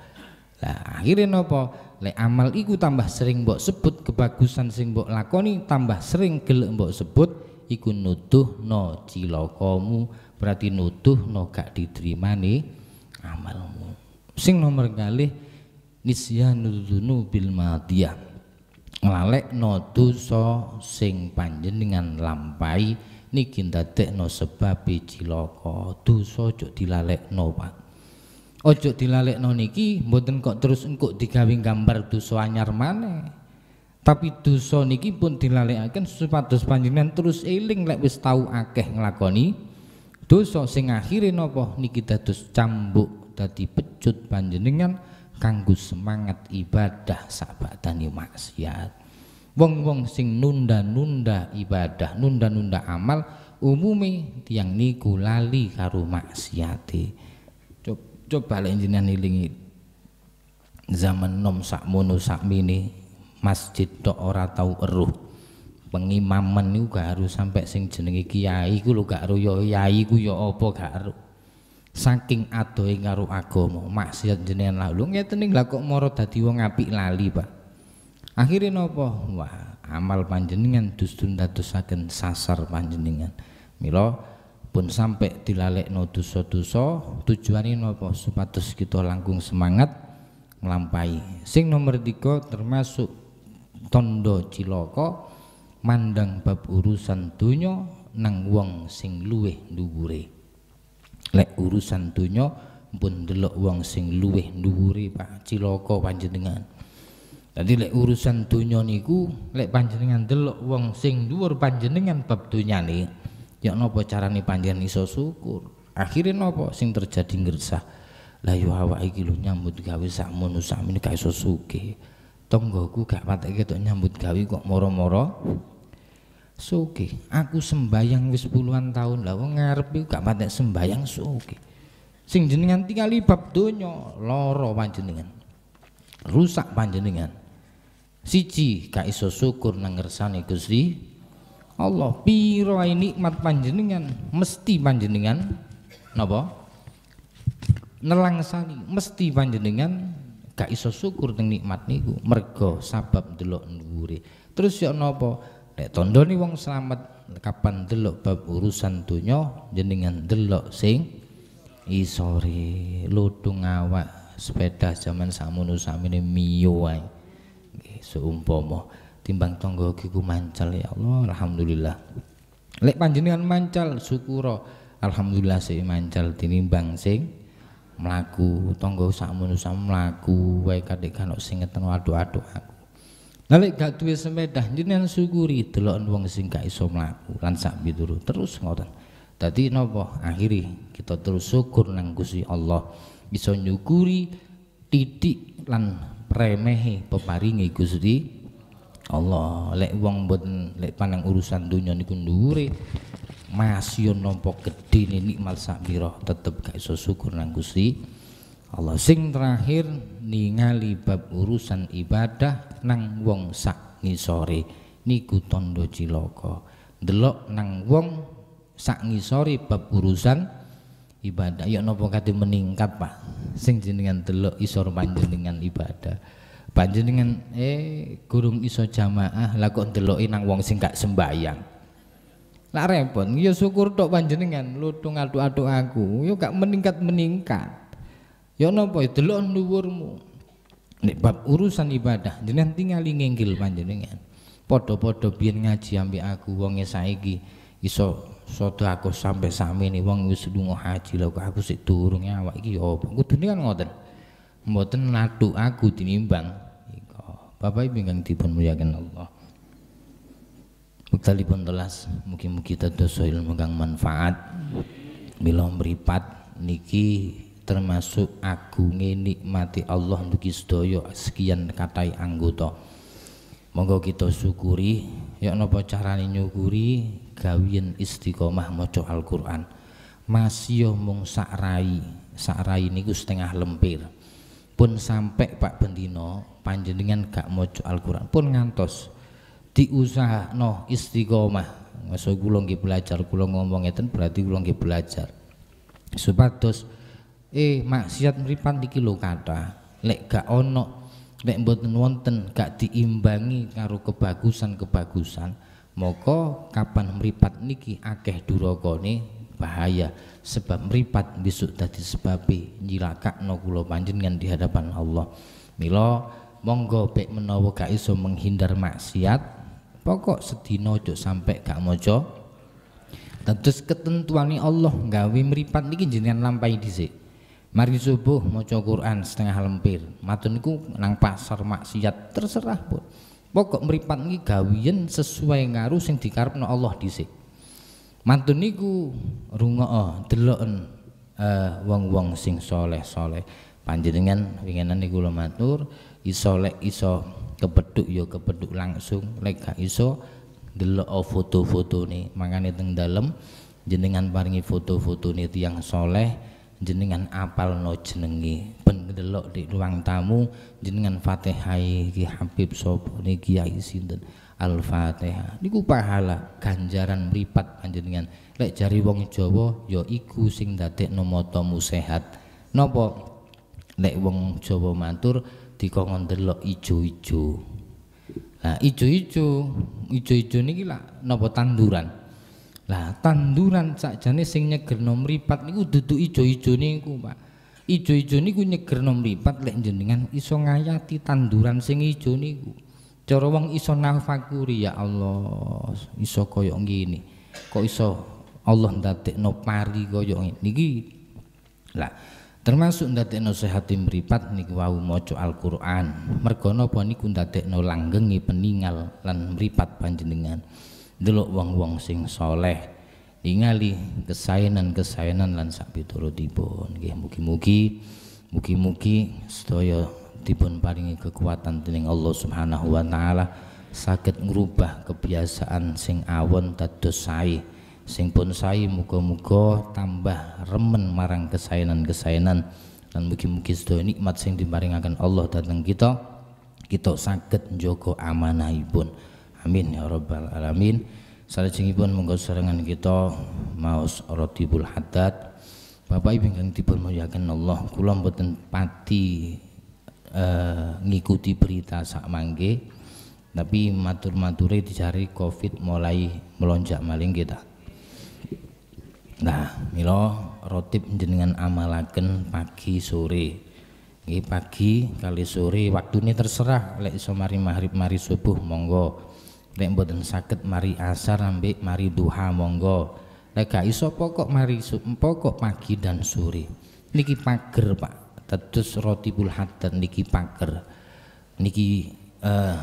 lah akhirnya nopo lek amal iku tambah sering mbok sebut kebagusan sing mbok lakoni tambah sering gelek mbok sebut iku nuduh no cilokomu berarti nuduh no gak diterima nih amalmu sing nomor kali nisyanu bil madiyah ngelalek no dosa sing panjenengan lampai niki no sebab cilaka dosa dilalek no Pak ojo no niki mboten kok terus engkok digawe gambar dosa anyar mane tapi dosa niki pun akan supados panjenengan terus eling lek wis tau akeh nglakoni dosa sing akhire napa niki dados cambuk dadi pecut panjenengan kanggo semangat ibadah sabadane maksiat wong-wong sing nunda-nunda ibadah nunda-nunda amal umumi tiang niku lali karo maksiate coba, coba lek jenengan ilingi zaman nom sak mini masjid tok ora tau eruh pengimaman niku gak harus sampai sing jenenge kiai ku lho gak ro ya yai ku ya apa gak ro saking adohe karo agama maksiat jenengan lah lho ngeten ning lah kok moro dadi wong apik lali Pak akhirnya napa wah amal panjenengan justru ndadosaken sasar panjenengan mila pun sampai dilalekno dosa-dosa tujuane napa supados kita langkung semangat nglampahi sing nomor tiga termasuk tondo ciloko mandang bab urusan dunya nang wong sing luweh dhuwure lek urusan dunya pun delok wong sing luweh dhuwure Pak ciloko panjenengan dadi lek urusan dunya niku lek panjenengan delok wong sing dhuwur panjenengan bab nih. ya napa carane panjenengan iso syukur akhire napa sing terjadi ngersah lah yo awak iki lho nyambut gawe sakmono sakmene gak iso sugih tonggoku gak patek ketok nyambut gawe kok moro-moro Suki, aku sembayang wis puluhan tahun lah wong ngarep iku gak patek sembayang suki. Sing jenengan tingali bab donya lara panjenengan. Rusak panjenengan. Siji gak iso syukur nang ngersane Gusti Allah. Piro nikmat panjenengan mesti panjenengan napa? Nelangsani mesti panjenengan gak iso syukur teng nikmat niku mergo sabab delok dhuwure. Terus yo ya napa? Nek tondo ni wong selamat kapan delok bab urusan donya jenengan delok sing isore ludung awak sepeda zaman samunu samini miyo wae. Nggih seumpama timbang tonggo kiku mancal ya Allah alhamdulillah. Lek panjenengan mancal syukuro alhamdulillah sing mancal tinimbang sing melaku tonggo samunu sak mlaku wae kadek kanok sing ngeteno aduh aku. Nalek gak duwe semedah jenengan syukuri delok wong sing gak iso mlaku lan sak terus ngoten. Dadi napa akhiri kita terus syukur nang Gusti Allah iso nyukuri titik lan remehe peparingi Gusti Allah lek wong mboten lek panang urusan dunia niku ndure masih nampa gedene nikmat sak tetep gak iso syukur nang Gusti Allah sing terakhir ningali bab urusan ibadah nang wong sak ngisore niku tondo ciloko, delok nang wong sak ngisore bab urusan ibadah Yuk ya, nopo kati meningkat Pak sing jenengan delok isor panjenengan ibadah panjenengan eh gurung iso jamaah lah kok nang wong sing gak sembayang Lah repot, ya syukur tok panjenengan lutung adu-adu aku, yuk ya, gak meningkat-meningkat. Ya napa ya, delok nuwurmu. Nek bab urusan ibadah jenengan tingali nginggil panjenengan. Padha-padha biyen ngaji ambek aku wonge saiki iso sodo aku sampai sami nih wong wis lunga haji lho aku sik durung ya, awak iki ya apa kudune kan ngoten mboten nathuk aku dinimbang. iko Bapak Ibu ingkang dipun mulyakan Allah pun telas mungkin mugi dados ilmu kang manfaat mila beripat niki termasuk agunge nikmati Allah untuk sedaya sekian katai anggota. Monggo kita syukuri, yuk ya nopo carane nyukuri gawian istiqomah maca Al-Qur'an. Masih mung sak rai, sak rai niku setengah lempir. Pun sampai Pak Bendino panjenengan gak maca Al-Qur'an pun ngantos diusaha no istiqomah. masuk kula nggih belajar, kula ngomong ngeten berarti kula nggih belajar. Supados eh maksiat meripat di kilo kata lek gak ono lek mboten wonten gak diimbangi karo kebagusan-kebagusan Moko kapan meripat niki akeh durakane bahaya sebab meripat besok sebab sebabe no kulo panjenengan di hadapan Allah Milo monggo pek menawa gak iso menghindar maksiat pokok sedina ojo sampai gak mojo terus ketentuan Allah gawe meripat niki jenengan lampai dhisik mari subuh maca Quran setengah lempir matur niku nang pasar maksiat terserah pun pokok meripat ngi gawian sesuai ngaruh sing dikarepno Allah dhisik matuniku niku rungok oh, deloken uh, eh, wong sing soleh-soleh panjenengan winginan niku gula matur iso iso kepeduk yo ya kepeduk langsung lek gak iso delok oh foto-foto nih makanya teng dalem jenengan paringi foto-foto nih tiang soleh jenengan apal no jenengi pendelok di ruang tamu jenengan fatihai ki Habib sopo ni kiai sinten Al-Fatihah niku pahala ganjaran mripat panjenengan lek jari wong Jawa yo ya iku sing dadekno nomoto sehat nopo lek wong Jawa matur dikon delok ijo-ijo nah ijo-ijo ijo-ijo niki lah nopo tanduran lah tanduran sakjane sing nyegerno mripat niku dudu ijo-ijo niku, Pak. Ijo-ijo niku nyegerno mripat lek jenengan iso ngayati tanduran sing ijo niku. Cara wong iso nafakuri ya Allah, iso koyo ngene. Kok iso Allah ndadekno pari koyo ngene. Niki lah termasuk ndadekno sehat mripat niku wau maca Al-Qur'an. Mergo napa niku ndadekno langgenge peningal lan mripat panjenengan delok wong-wong sing soleh ningali kesaenan-kesaenan lan sak piturutipun nggih mugi-mugi mugi-mugi sedaya dipun paringi kekuatan dening Allah Subhanahu wa taala kebiasaan sing awon dados sae sing pun sae muga-muga tambah remen marang kesaenan-kesaenan dan mugi-mugi sedaya nikmat sing diparingaken Allah dateng kita kita saged njogo amanahipun Amin ya rabbal alamin. Salajengipun monggo serangan kita maos rotibul Haddad. Bapak Ibu ingkang dipun Allah, kula mboten pati uh, ngikuti berita sak mangge. tapi matur-mature dicari covid mulai melonjak maling kita nah milo rotip jenengan amalaken pagi sore ini pagi kali sore waktu ini terserah lek iso mari mari subuh monggo Lek mboten saged mari asar ambek mari duha monggo. Lek gak iso pokok mari pokok pagi dan sore. Niki pager, Pak. Tetus roti dan niki pager. Niki eh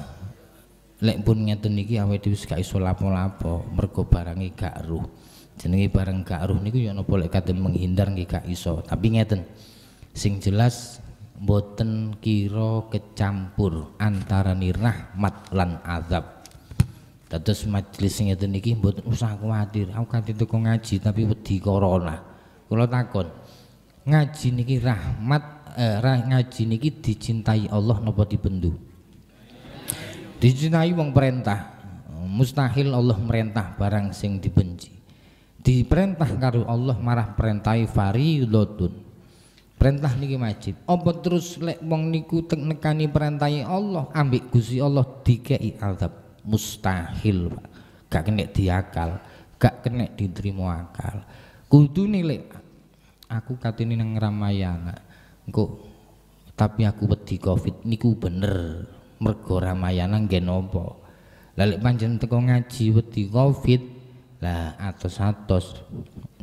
lek pun ngeten niki awake dhewe gak iso lapo-lapo mergo barange gak ruh. Jenenge barang gak ruh niku ya napa lek kadang menghindar niki gak iso. Tapi ngeten. Sing jelas boten kiro kecampur antara rahmat lan azab Kados majelis sing ngeten iki mboten usah kuwatir. Aku kadhe teko ngaji tapi wedi corona. Kula takon, ngaji niki rahmat eh, rah, ngaji niki dicintai Allah napa dibendu? Dicintai wong perintah. Mustahil Allah merintah barang sing dibenci. Diperintah karo Allah marah perintai lotun Perintah niki wajib. Apa terus lek wong niku tek nekani perintai Allah ambek Gusti Allah dikeki azab mustahil Pak. Gak kena diakal, gak kena diterima akal. Kudu nilai aku katini nang Ramayana. kok tapi aku wedi Covid niku bener. Mergo Ramayana nggih napa. Lah lek teko ngaji wedi Covid lah atos-atos.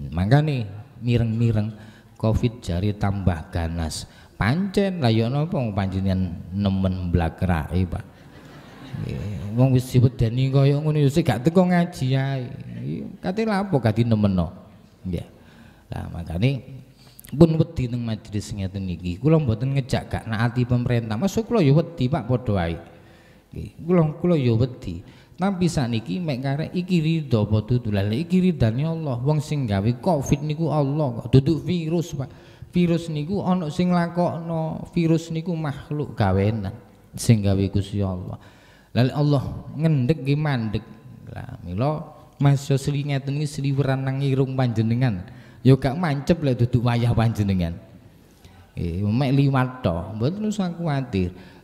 nih, mireng-mireng Covid jari tambah ganas. Pancen lah yo ya napa panjenengan nemen blakrake, Pak. Wong wis diwedeni kaya ngono ya sik gak teko ngaji ae. Kate lapo gak dinemeno. Nggih. Lah makane pun wedi di majelis ngeten iki. Kula mboten ngejak gak naati pemerintah. Masuk kula ya wedi Pak padha wae. Nggih, kula kula ya wedi. Tapi niki mek karek iki ridho apa dudu lha iki ridane Allah. Wong sing gawe Covid niku Allah kok duduk virus, Pak. Virus niku ana sing lakokno, virus niku makhluk gawenan sing gawe Gusti Allah. Lalu Allah ngendek gimandek Lah milo masih sri ngeten ini sliweran nang irung panjenengan. Ya gak mancep lah duduk wayah panjenengan. Eh mek lima to, mboten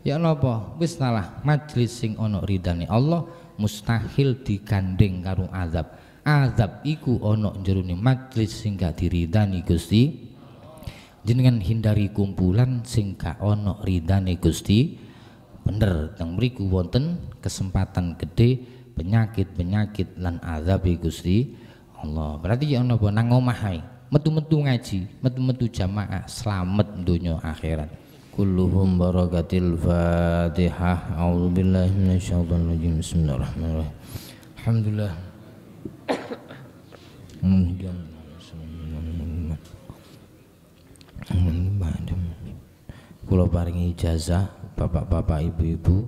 Ya napa? Wis salah majlis sing ono ridani. Allah mustahil digandeng karo azab. Azab iku ono jeruni majlis sing gak diridani Gusti. Jenengan hindari kumpulan sing gak ridani ridani Gusti bener yang beriku wonten kesempatan gede penyakit-penyakit lan azab Gusti Allah. Berarti ya nopo nang omah Metu-metu ngaji, metu-metu jamaah selamat dunia akhirat. Kulluhum barakatil Fatihah. A'udzu billahi minasyaitonir rajim. Bismillahirrahmanirrahim. Alhamdulillah. Kulo paringi ijazah bapak-bapak ibu-ibu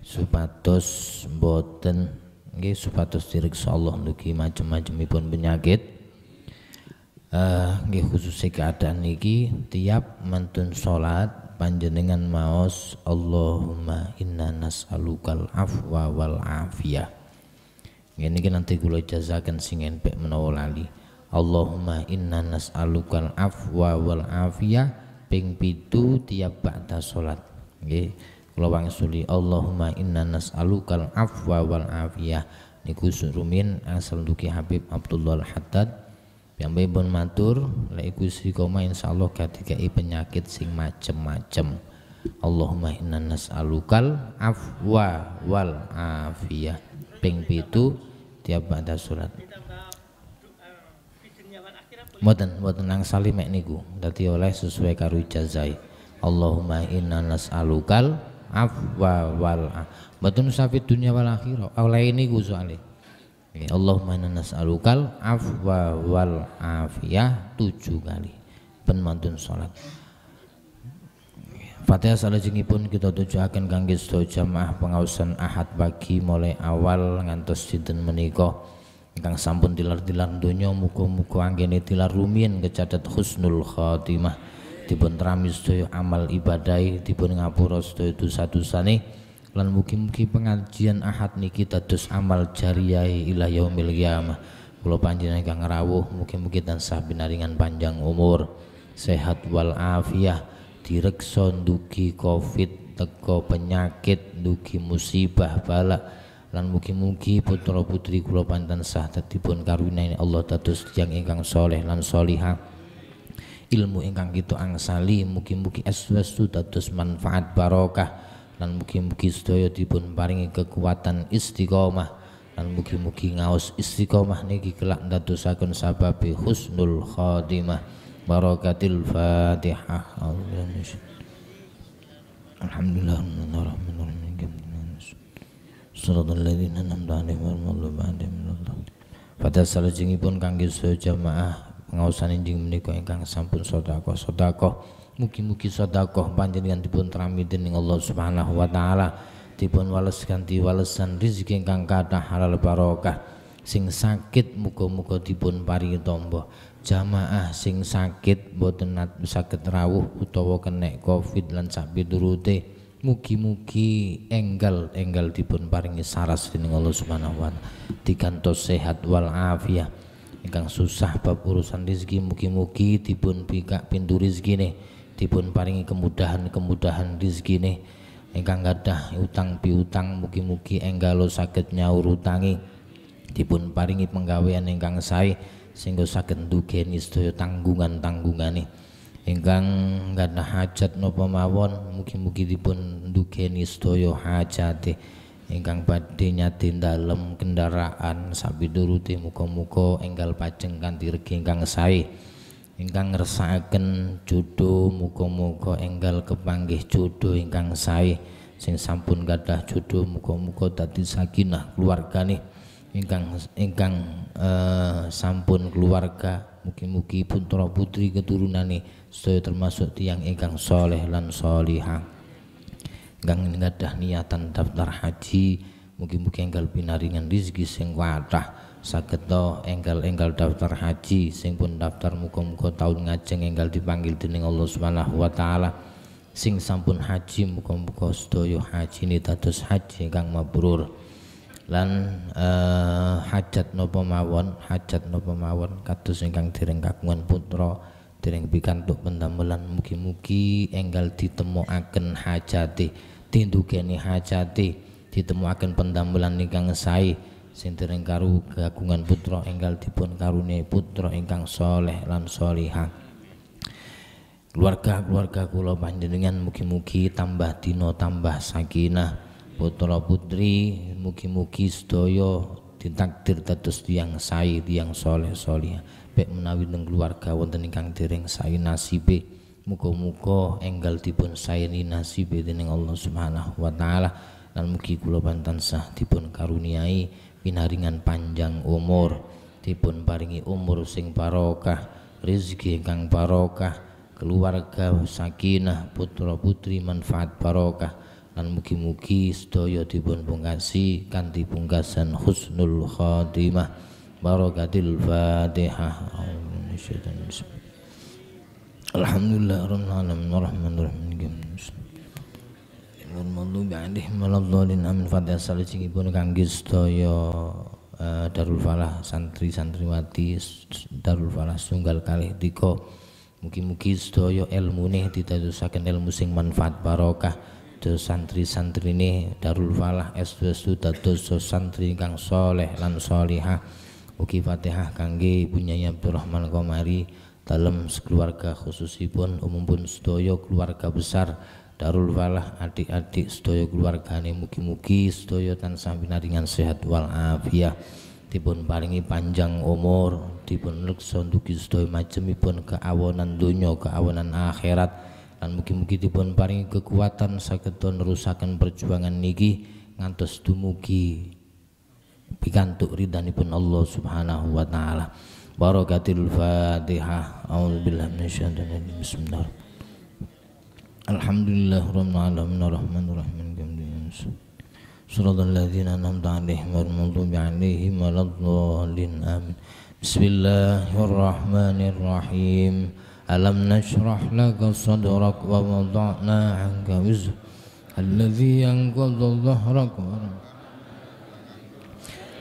supados mboten supatos supados diriksa Allah macam-macam macam pun penyakit eh, nggih uh, khususnya keadaan niki tiap mentun salat panjenengan maos Allahumma inna nas'alukal afwa wal afiyah Ini kan nanti gula jazakan sing enpek menawa lali. Allahumma inna nas'alukal afwa wal afiyah ping pitu tiap ba'da salat nggih kula wangsuli Allahumma inna nas'alukal afwa wal afiyah niku surumin asal duki Habib Abdullah Al-Haddad baik pun matur laiku sikoma insyaallah katikai penyakit sing macem-macem Allahumma inna nas'alukal afwa wal afiyah ping pitu tiap ada surat Mboten, mboten nang salimek niku Dati oleh sesuai karo jazai. Allahumma inna nas'alukal afwa wal Mboten safi dunia wal akhirah. Oleh ini ku soalé. E. Allahumma inna nas'alukal afwa wal afiyah tujuh kali. Ben mantun salat. Fatihah salajengipun kita tujuaken kangge sedaya jamaah pengaosan Ahad pagi mulai awal ngantos dinten menika ingkang sampun tilar-tilar donya muga-muga anggene tilar rumiyin kecatet husnul khatimah dipun terami sedaya amal ibadah dipun ngapura sedaya dosa-dosane lan mugi-mugi pengajian Ahad niki dados amal jariyah ila yaumil qiyamah kula panjenengan ingkang rawuh mugi-mugi tansah binaringan panjang umur sehat wal afiah direksa ndugi covid teko penyakit ndugi musibah balak lan mugi-mugi putra putri kula panjenengan sah pun karunia Allah dados tiyang ingkang soleh lan solihah ilmu ingkang kita angsali mugi-mugi aswastu dados manfaat barokah dan mugi-mugi sedaya dipun paringi kekuatan istiqomah dan mugi-mugi ngaos istiqomah niki kelak ndadosaken sababe husnul khadimah barokatil fatihah alhamdulillah pada pun kangge jamaah pengawasan injing menikah ingkang sampun sodako muki muki mugi sedekah panjenengan dipun trami dening Allah Subhanahu wa taala dipun wales ganti walesan rezeki ingkang kathah halal barokah sing sakit muko muga dipun paringi tombo jamaah sing sakit boten sakit rawuh utawa kena covid lan sak durute Mugi-mugi enggal-enggal dipun paringi saras dening Allah Subhanahu wa taala. sehat wal afiat ingkang susah bab urusan rezeki mugi-mugi dipun bikak pintu rezeki nih dipun paringi kemudahan-kemudahan rezeki nih ingkang gadah utang piutang mugi-mugi enggalo saged nyaur utangi dipun paringi penggawean ingkang sae sehingga saged ndugeni sedaya tanggungan tanggungan nih ingkang gadah hajat nopo mawon mugi-mugi dipun ndugeni sedaya hajate ingkang badhe nyadin dalem kendaraan sapiduruti muga-muga enggal pajeng kanthi regi ingkang sae ingkang ngersakaken jodho muga-muga enggal kepanggih jodho ingkang sae sing sampun gadah jodho muga-muga dadi sakinah keluarga keluargane ingkang ingkang uh, sampun keluarga mugi-mugi putra putri keturunan keturunane sedaya termasuk tiang ingkang soleh lan solihah kang dah niatan daftar haji mugi-mugi enggal pinaringan rizki sing wadah saged enggal-enggal daftar haji sing pun daftar muga-muga tahun ngajeng enggal dipanggil dening Allah Subhanahu wa taala sing sampun haji muga haji sedaya hajine s haji kang mabrur lan uh, hajat no mawon hajat no mawon kados ingkang dereng kagungan putra dereng pikantuk pendamelan mugi-mugi enggal ditemokaken hajati hajati ndugeni hajati ditemuaken pendambelan ingkang sae sing dereng karu kagungan putra enggal dipun karuniai putra ingkang soleh lan solihah keluarga-keluarga kula panjenengan mugi-mugi tambah tino tambah sakinah putra putri mugi-mugi sedaya ditakdir dados tiyang sae tiyang soleh solihah pek menawi teng keluarga wonten ingkang dereng sae nasibe Muga-muga enggal dipun saeni nasib dening Allah Subhanahu wa taala lan mugi kula sah dipun karuniai pinaringan panjang umur, dipun paringi umur sing barokah, rezeki ingkang barokah, keluarga sakinah, putra-putri manfaat barokah lan mugi-mugi sedaya dipun pungkasi kanthi pungkasan husnul khatimah. barokatil Fatihah. Amin. Alhamdulillah Rabbil Alamin amin Fatihah salajengipun kangge sedaya e, Darul Falah santri santriwati Darul Falah sunggal kalih tiga mugi-mugi sedaya ilmune ditadosaken ilmu sing manfaat barokah dados santri santri nih. Darul Falah estu-estu dados santri kang soleh lan solihah mugi Fatihah kangge Bunyai Abdurrahman Komari dalam keluarga khususipun umum pun sedoyo keluarga besar Darul Falah adik-adik keluarga muki mugi-mugi tan samping naringan sehat wal afiah dipun paringi panjang umur dipun leksa sedoyo macam majemipun keawanan dunia keawanan akhirat dan mugi-mugi dipun paringi kekuatan saketon rusakan perjuangan niki ngantos dumugi pikantuk ridhanipun Allah Subhanahu wa taala barakatil fatihah a'udzu billahi minasyaitonir rajim bismillah alhamdulillah rabbil alamin arrahmanir rahim صراط الذين أنعمت عليهم غير المغضوب عليهم ولا الضالين آمين بسم الله الرحمن الرحيم ألم نشرح لك صدرك ووضعنا عنك وزرك الذي أنقض ظهرك ورمك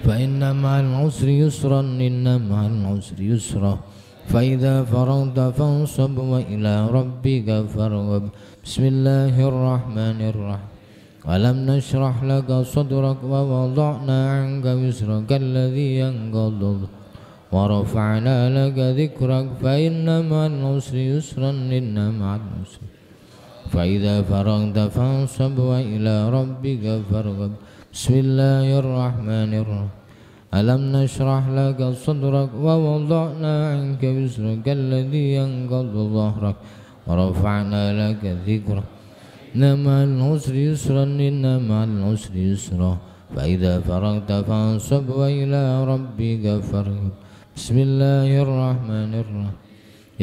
فإن مع العسر يسرا إن مع العسر يسرا فإذا فرغت فانصب وإلى ربك فارغب بسم الله الرحمن الرحيم ألم نشرح لك صدرك ووضعنا عنك وزرك الذي ينقض ورفعنا لك ذكرك فإن مع العسر يسرا إن مع العسر فإذا فرغت فانصب وإلى ربك فارغب بسم الله الرحمن الرحيم ألم نشرح لك صدرك ووضعنا عنك وزرك الذي ينقض ظهرك ورفعنا لك ذكرك نما العسر يسرا إن العسر يسرا فإذا فرغت فانصب وإلى ربك فارغب بسم الله الرحمن الرحيم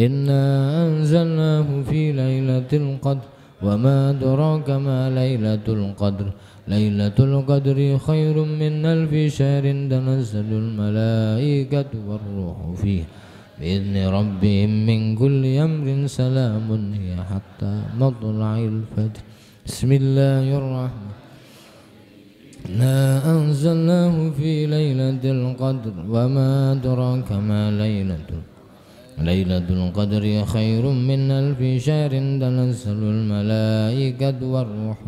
إنا أنزلناه في ليلة القدر وما أدراك ما ليلة القدر ليلة القدر خير من ألف شهر تنزل الملائكة والروح فيه بإذن ربهم من كل أمر سلام هي حتى مطلع الفجر بسم الله الرحمن ما أنزلناه في ليلة القدر وما أدراك ما ليلة ليلة القدر خير من ألف شهر تنزل الملائكة والروح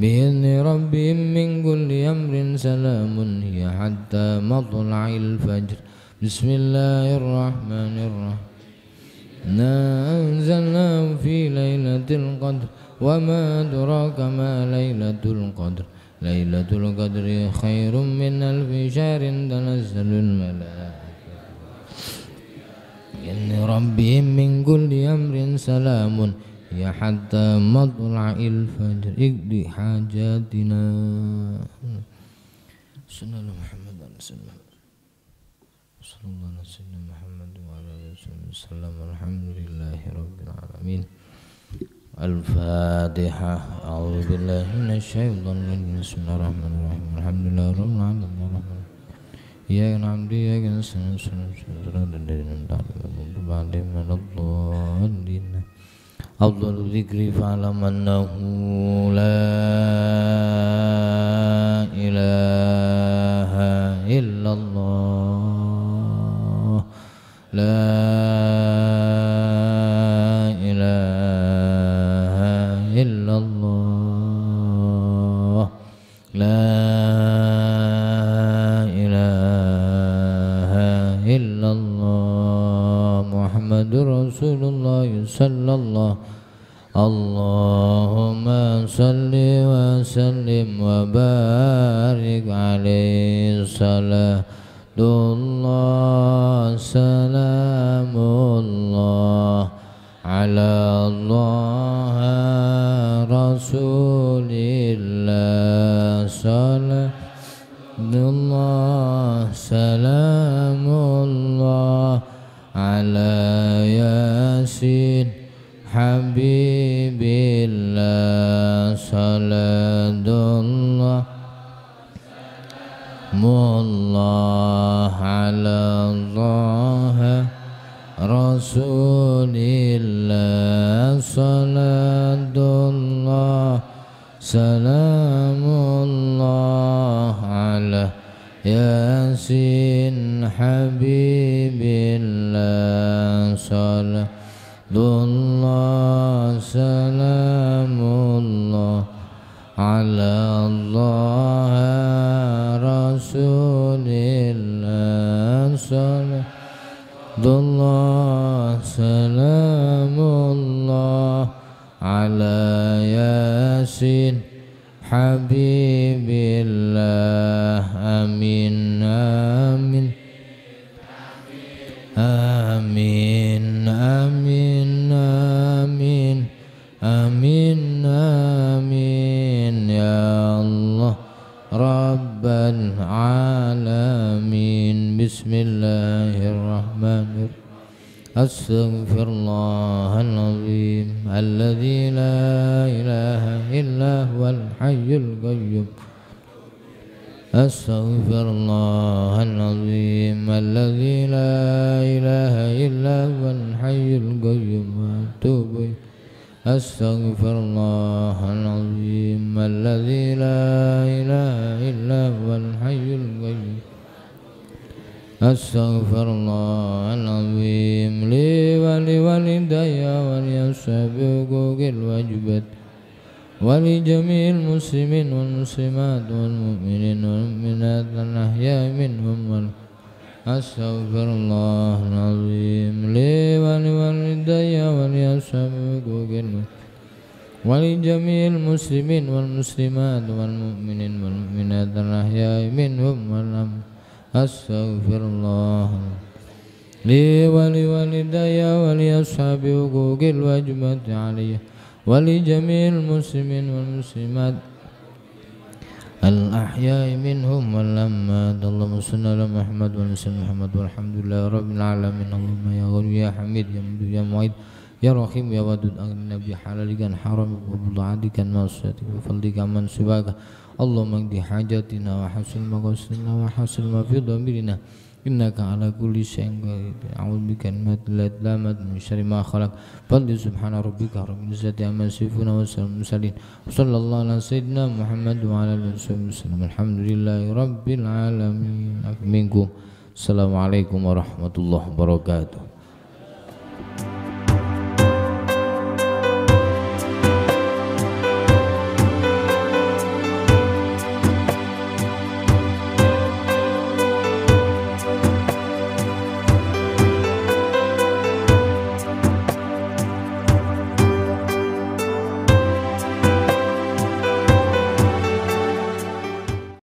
بإذن ربهم من كل أمر سلام هي حتى مطلع الفجر بسم الله الرحمن الرحيم إنا أنزلناه في ليلة القدر وما أدراك ما ليلة القدر ليلة القدر خير من ألف شهر تنزل الملائكة بإذن ربهم من كل أمر سلام يا حتى مطلع الفجر اقضي حاجاتنا صلى الله محمد عليه وسلم صلى الله عليه سيدنا محمد وعلى اله وصحبه وسلم الحمد لله رب العالمين الفاتحة أعوذ بالله من الشيطان الرجيم بسم الله الرحمن الرحيم الحمد لله رب العالمين الرحمن إياك نعبد وإياك نستعين صراط الذين أنعمت عليهم غير المغضوب عليهم ولا الضالين أفضل الذكر فاعلم أنه لا إله إلا الله لا إله إلا الله لا إله إلا الله محمد رسول الله صلى الله Allah أستغفر الله العظيم الذي لا إله إلا هو الحي القيوم أتوب أستغفر الله العظيم الذي لا إله إلا هو الحي القيوم أستغفر الله العظيم لي ولوالدي ولأصحابي حقوق الواجبات ولجميع المسلمين والمسلمات والمؤمنين والمؤمنات الأحياء منهم أستغفر الله العظيم لي ولوالدي ولأصحاب حقوق ولجميع المسلمين والمسلمات والمؤمنين والمؤمنات الأحياء منهم والأم أستغفر الله لي ولوالدي ولأصحاب حقوق الوجبة عليه ولجميع المسلمين والمسلمات الأحياء منهم والأموات اللهم صل على محمد وعلى آل محمد والحمد لله رب العالمين اللهم يا غني يا حميد يا مجيد يا معيد يا رحيم يا ودود أغننا بحلالك أن حرامك وبضاعتك أن معصيتك وفضلك عمن سواك اللهم اقضي حاجاتنا وحسن مقاصدنا وحسن ما في ضميرنا إنك على كل شيء قدير أعوذ بكلمات لا التامة من شر ما خلق فضل سبحان ربك رب العزة عما يصفون وسلم المرسلين وصلى الله على سيدنا محمد وعلى آله وصحبه وسلم الحمد لله رب العالمين منكم السلام عليكم ورحمة الله وبركاته